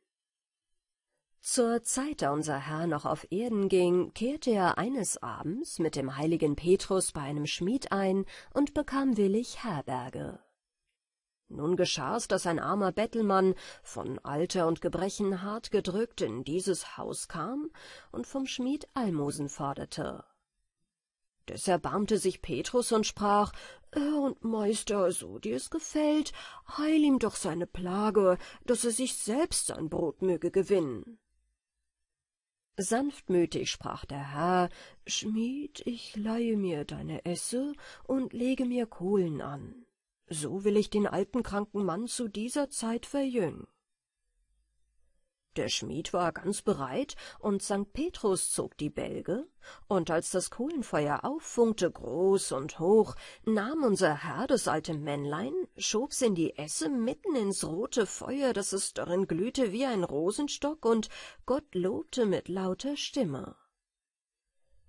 zur Zeit, da unser Herr noch auf Erden ging, kehrte er eines Abends mit dem heiligen Petrus bei einem Schmied ein und bekam willig Herberge. Nun geschah es, daß ein armer Bettelmann, von Alter und Gebrechen hart gedrückt, in dieses Haus kam und vom Schmied Almosen forderte. Des erbarmte sich Petrus und sprach, Herr äh, und Meister, so dir es gefällt, heil ihm doch seine Plage, daß er sich selbst sein Brot möge gewinnen. Sanftmütig sprach der Herr, Schmied, ich leihe mir deine Esse und lege mir Kohlen an so will ich den alten kranken Mann zu dieser Zeit verjüngen. Der Schmied war ganz bereit, und St. Petrus zog die Bälge, und als das Kohlenfeuer auffunkte groß und hoch, nahm unser Herr das alte Männlein, schob's in die Esse mitten ins rote Feuer, daß es darin glühte wie ein Rosenstock, und Gott lobte mit lauter Stimme.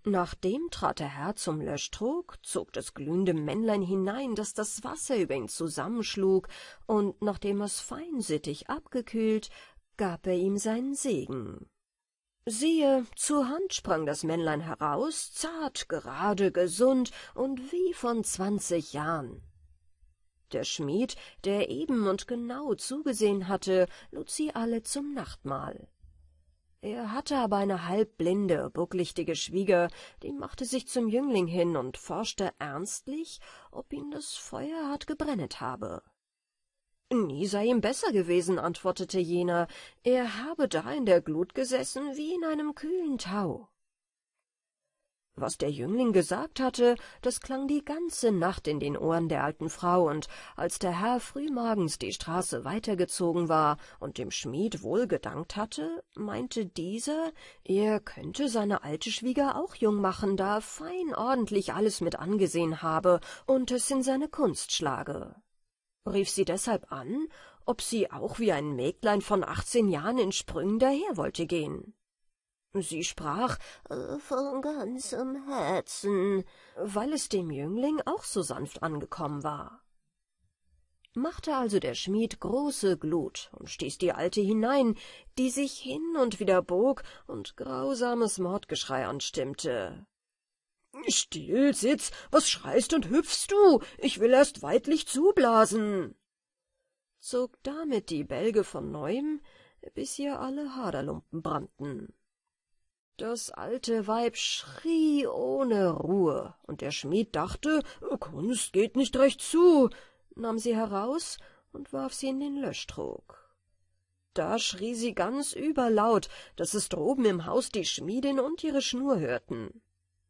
Nachdem trat der Herr zum Löschtrog, zog das glühende Männlein hinein, daß das Wasser über ihn zusammenschlug, und nachdem es feinsittig abgekühlt, gab er ihm seinen Segen. Siehe, zur Hand sprang das Männlein heraus, zart, gerade, gesund und wie von zwanzig Jahren. Der Schmied, der eben und genau zugesehen hatte, lud sie alle zum Nachtmahl er hatte aber eine halbblinde, bucklichtige Schwieger, die machte sich zum Jüngling hin und forschte ernstlich, ob ihn das Feuer hart gebrennet habe. Nie sei ihm besser gewesen, antwortete jener, er habe da in der Glut gesessen wie in einem kühlen Tau. Was der Jüngling gesagt hatte, das klang die ganze Nacht in den Ohren der alten Frau, und als der Herr frühmorgens die Straße weitergezogen war und dem Schmied wohl gedankt hatte, meinte dieser, er könnte seine alte Schwieger auch jung machen, da fein ordentlich alles mit angesehen habe und es in seine Kunst schlage. Rief sie deshalb an, ob sie auch wie ein Mägdlein von achtzehn Jahren in Sprüngen daher wollte gehen. Sie sprach äh, von ganzem Herzen, weil es dem Jüngling auch so sanft angekommen war. Machte also der Schmied große Glut und stieß die Alte hinein, die sich hin und wieder bog und grausames Mordgeschrei anstimmte. Still, sitz, was schreist und hüpfst du? Ich will erst weidlich zublasen! Zog damit die Bälge von neuem, bis ihr alle Haderlumpen brannten. Das alte Weib schrie ohne Ruhe, und der Schmied dachte, Kunst geht nicht recht zu, nahm sie heraus und warf sie in den Löschtrog. Da schrie sie ganz überlaut, daß es droben im Haus die Schmiedin und ihre Schnur hörten.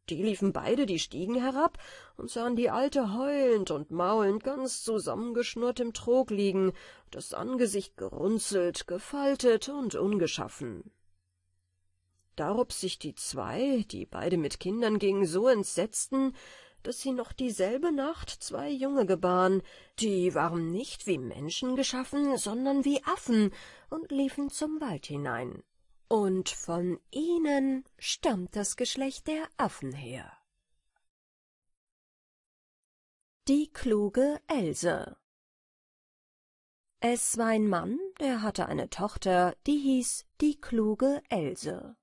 Die liefen beide die Stiegen herab und sahen die Alte heulend und maulend ganz zusammengeschnurrt im Trog liegen, das Angesicht gerunzelt, gefaltet und ungeschaffen darob sich die zwei, die beide mit Kindern gingen, so entsetzten, daß sie noch dieselbe Nacht zwei Junge gebaren, die waren nicht wie Menschen geschaffen, sondern wie Affen und liefen zum Wald hinein. Und von ihnen stammt das Geschlecht der Affen her. Die kluge Else Es war ein Mann, der hatte eine Tochter, die hieß die kluge Else.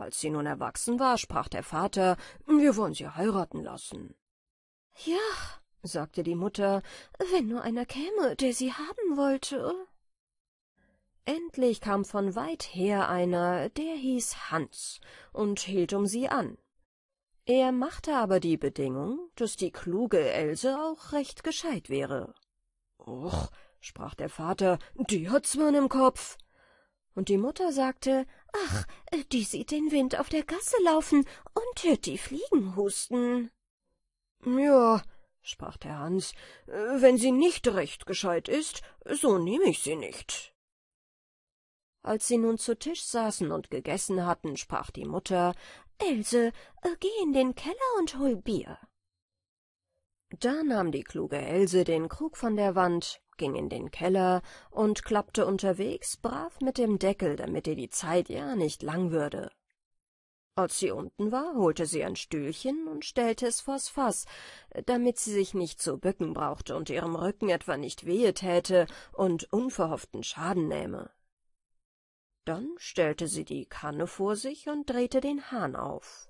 Als sie nun erwachsen war, sprach der Vater, wir wollen sie heiraten lassen. Ja, sagte die Mutter, wenn nur einer käme, der sie haben wollte. Endlich kam von weit her einer, der hieß Hans, und hielt um sie an. Er machte aber die Bedingung, dass die kluge Else auch recht gescheit wäre. Och, sprach der Vater, die hat's man im Kopf. Und die Mutter sagte, Ach, äh, die sieht den Wind auf der Gasse laufen und hört die Fliegen husten. Ja, sprach der Hans, äh, wenn sie nicht recht gescheit ist, so nehme ich sie nicht. Als sie nun zu Tisch saßen und gegessen hatten, sprach die Mutter Else, äh, geh in den Keller und hol Bier. Da nahm die kluge Else den Krug von der Wand, ging in den Keller und klappte unterwegs brav mit dem Deckel, damit ihr die Zeit ja nicht lang würde. Als sie unten war, holte sie ein Stühlchen und stellte es vors Fass, damit sie sich nicht zu bücken brauchte und ihrem Rücken etwa nicht wehe täte und unverhofften Schaden nähme. Dann stellte sie die Kanne vor sich und drehte den Hahn auf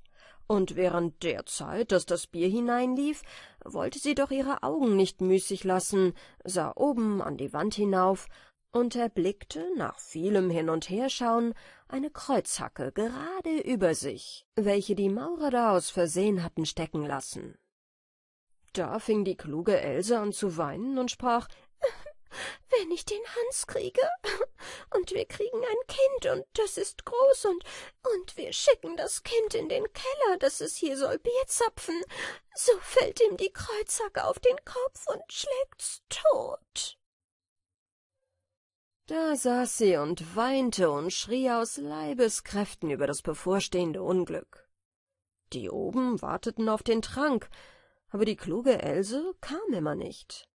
und während der Zeit, daß das Bier hineinlief, wollte sie doch ihre Augen nicht müßig lassen, sah oben an die Wand hinauf und erblickte, nach vielem Hin- und Herschauen, eine Kreuzhacke gerade über sich, welche die Maurer da aus Versehen hatten stecken lassen. Da fing die kluge Else an zu weinen und sprach, wenn ich den Hans kriege. Und wir kriegen ein Kind, und das ist groß, und, und wir schicken das Kind in den Keller, dass es hier soll Bier zapfen. So fällt ihm die Kreuzhacke auf den Kopf und schlägt's tot. Da saß sie und weinte und schrie aus Leibeskräften über das bevorstehende Unglück. Die oben warteten auf den Trank, aber die kluge Else kam immer nicht.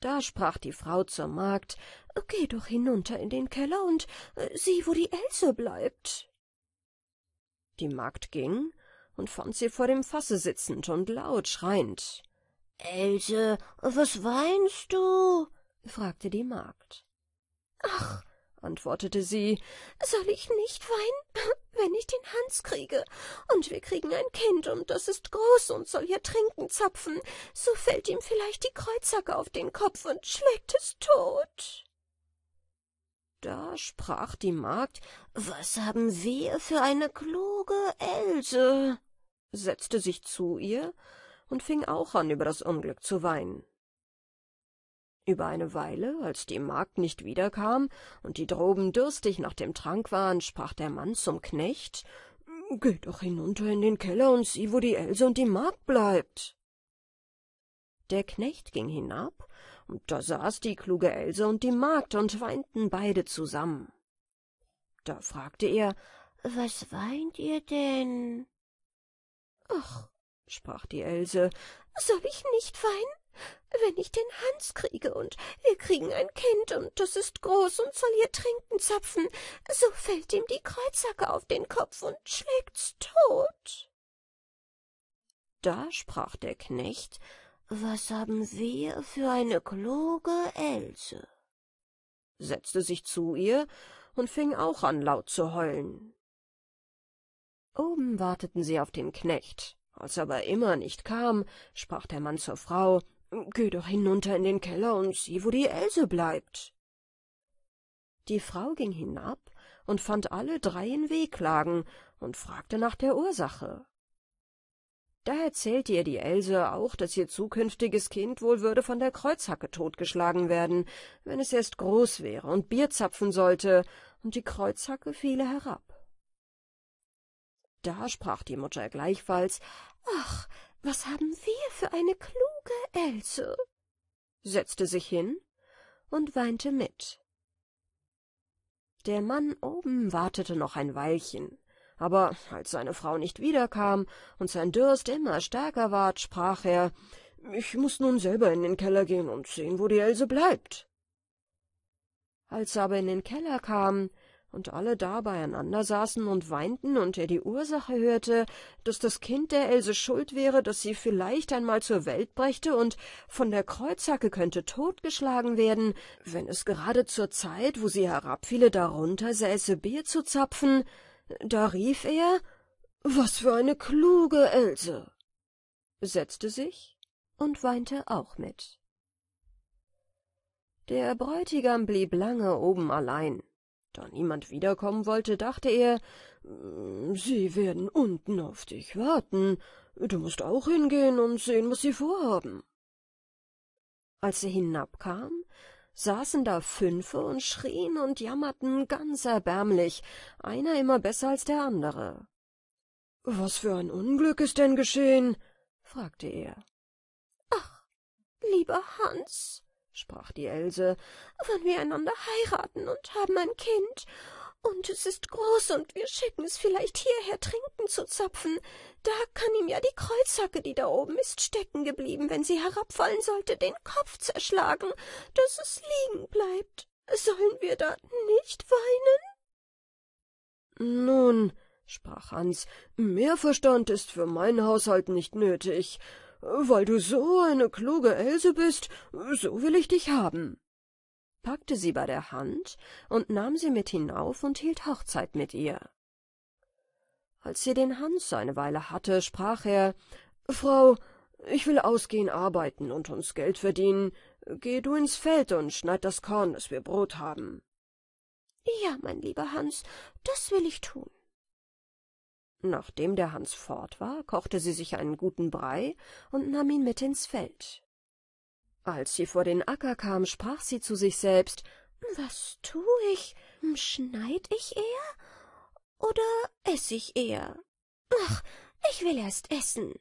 Da sprach die Frau zur Magd, Geh doch hinunter in den Keller und äh, sieh, wo die Else bleibt. Die Magd ging und fand sie vor dem Fasse sitzend und laut schreiend. Else, was weinst du? fragte die Magd. Ach, antwortete sie, soll ich nicht weinen, (laughs) wenn ich den Hans kriege? Und wir kriegen ein Kind, und das ist groß und soll ja trinken zapfen. So fällt ihm vielleicht die Kreuzhacke auf den Kopf und schlägt es tot. Da sprach die Magd, was haben wir für eine kluge Else? setzte sich zu ihr und fing auch an, über das Unglück zu weinen über eine Weile, als die Magd nicht wiederkam und die Droben durstig nach dem Trank waren, sprach der Mann zum Knecht, »Geh doch hinunter in den Keller und sieh, wo die Else und die Magd bleibt.« Der Knecht ging hinab, und da saß die kluge Else und die Magd und weinten beide zusammen. Da fragte er, »Was weint ihr denn?« »Ach«, sprach die Else, »soll ich nicht weinen? wenn ich den Hans kriege und wir kriegen ein Kind und das ist groß und soll ihr trinken zapfen, so fällt ihm die Kreuzhacke auf den Kopf und schlägt's tot. Da sprach der Knecht, was haben wir für eine kluge Else? setzte sich zu ihr und fing auch an laut zu heulen. Oben warteten sie auf den Knecht. Als er aber immer nicht kam, sprach der Mann zur Frau, Geh doch hinunter in den Keller und sieh, wo die Else bleibt. Die Frau ging hinab und fand alle drei in Wehklagen und fragte nach der Ursache. Da erzählte ihr die Else auch, dass ihr zukünftiges Kind wohl würde von der Kreuzhacke totgeschlagen werden, wenn es erst groß wäre und Bier zapfen sollte, und die Kreuzhacke fiele herab. Da sprach die Mutter gleichfalls, »Ach, was haben wir für eine kluge Glucke Else, setzte sich hin und weinte mit. Der Mann oben wartete noch ein Weilchen, aber als seine Frau nicht wiederkam und sein Durst immer stärker ward, sprach er, ich muß nun selber in den Keller gehen und sehen, wo die Else bleibt. Als er aber in den Keller kam, und alle da beieinander saßen und weinten und er die Ursache hörte, dass das Kind der Else schuld wäre, dass sie vielleicht einmal zur Welt brächte und von der Kreuzhacke könnte totgeschlagen werden, wenn es gerade zur Zeit, wo sie herabfiele, darunter säße, Bier zu zapfen, da rief er, was für eine kluge Else, setzte sich und weinte auch mit. Der Bräutigam blieb lange oben allein da niemand wiederkommen wollte, dachte er, mm, sie werden unten auf dich warten. Du musst auch hingehen und sehen, was sie vorhaben. Als er hinabkam, saßen da Fünfe und schrien und jammerten ganz erbärmlich, einer immer besser als der andere. Was für ein Unglück ist denn geschehen? fragte er. Ach, lieber Hans, sprach die Else, wenn wir einander heiraten und haben ein Kind. Und es ist groß und wir schicken es vielleicht hierher trinken zu zapfen. Da kann ihm ja die Kreuzhacke, die da oben ist, stecken geblieben, wenn sie herabfallen sollte, den Kopf zerschlagen, dass es liegen bleibt. Sollen wir da nicht weinen? Nun, sprach Hans, mehr Verstand ist für mein Haushalt nicht nötig weil du so eine kluge Else bist, so will ich dich haben packte sie bei der Hand und nahm sie mit hinauf und hielt Hochzeit mit ihr. Als sie den Hans eine Weile hatte, sprach er Frau, ich will ausgehen arbeiten und uns Geld verdienen. Geh du ins Feld und schneid das Korn, dass wir Brot haben. Ja, mein lieber Hans, das will ich tun. Nachdem der Hans fort war, kochte sie sich einen guten Brei und nahm ihn mit ins Feld. Als sie vor den Acker kam, sprach sie zu sich selbst, »Was tu ich? Schneid ich eher oder ess ich eher? Ach, ich will erst essen.«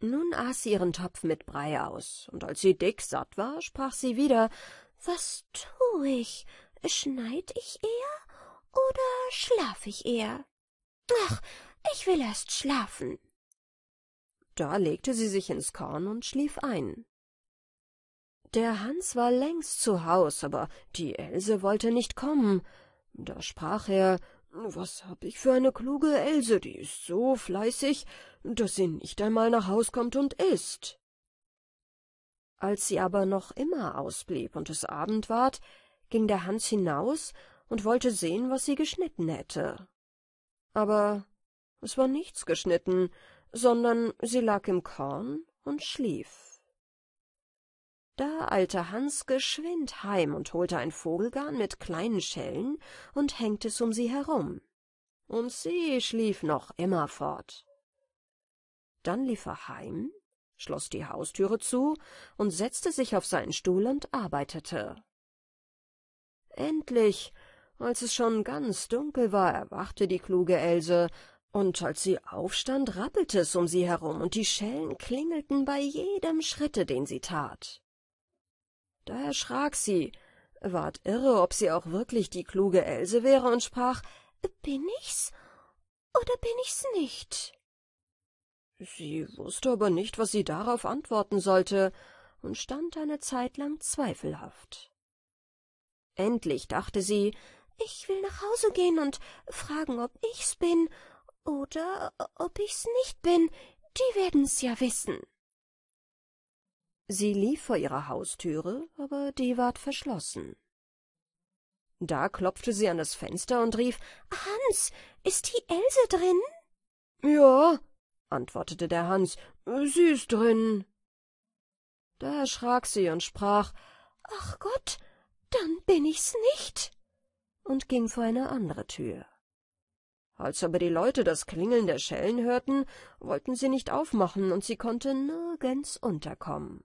Nun aß sie ihren Topf mit Brei aus, und als sie dick satt war, sprach sie wieder, »Was tu ich? Schneid ich eher oder schlaf ich eher?« Ach, ich will erst schlafen. Da legte sie sich ins Korn und schlief ein. Der Hans war längst zu Haus, aber die Else wollte nicht kommen. Da sprach er, was hab ich für eine kluge Else, die ist so fleißig, dass sie nicht einmal nach Haus kommt und ißt. Als sie aber noch immer ausblieb und es Abend ward, ging der Hans hinaus und wollte sehen, was sie geschnitten hätte aber es war nichts geschnitten, sondern sie lag im Korn und schlief. Da eilte Hans geschwind heim und holte ein Vogelgarn mit kleinen Schellen und hängte es um sie herum. Und sie schlief noch immer fort. Dann lief er heim, schloss die Haustüre zu und setzte sich auf seinen Stuhl und arbeitete. Endlich als es schon ganz dunkel war, erwachte die kluge Else, und als sie aufstand, rappelte es um sie herum, und die Schellen klingelten bei jedem Schritte, den sie tat. Da erschrak sie, ward irre, ob sie auch wirklich die kluge Else wäre, und sprach Bin ich's oder bin ich's nicht? Sie wußte aber nicht, was sie darauf antworten sollte, und stand eine Zeit lang zweifelhaft. Endlich dachte sie, ich will nach Hause gehen und fragen, ob ich's bin oder ob ich's nicht bin. Die werden's ja wissen. Sie lief vor ihrer Haustüre, aber die ward verschlossen. Da klopfte sie an das Fenster und rief Hans, ist die Else drin? Ja, antwortete der Hans, sie ist drin. Da erschrak sie und sprach Ach Gott, dann bin ich's nicht und ging vor eine andere Tür. Als aber die Leute das Klingeln der Schellen hörten, wollten sie nicht aufmachen, und sie konnte nirgends unterkommen.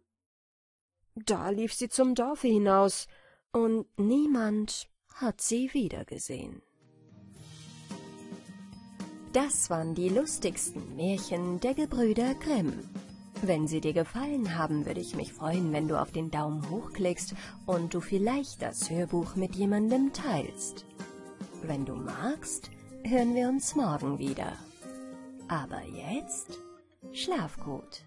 Da lief sie zum Dorfe hinaus, und niemand hat sie wiedergesehen. Das waren die lustigsten Märchen der Gebrüder Grimm. Wenn sie dir gefallen haben, würde ich mich freuen, wenn du auf den Daumen hoch klickst und du vielleicht das Hörbuch mit jemandem teilst. Wenn du magst, hören wir uns morgen wieder. Aber jetzt schlaf gut.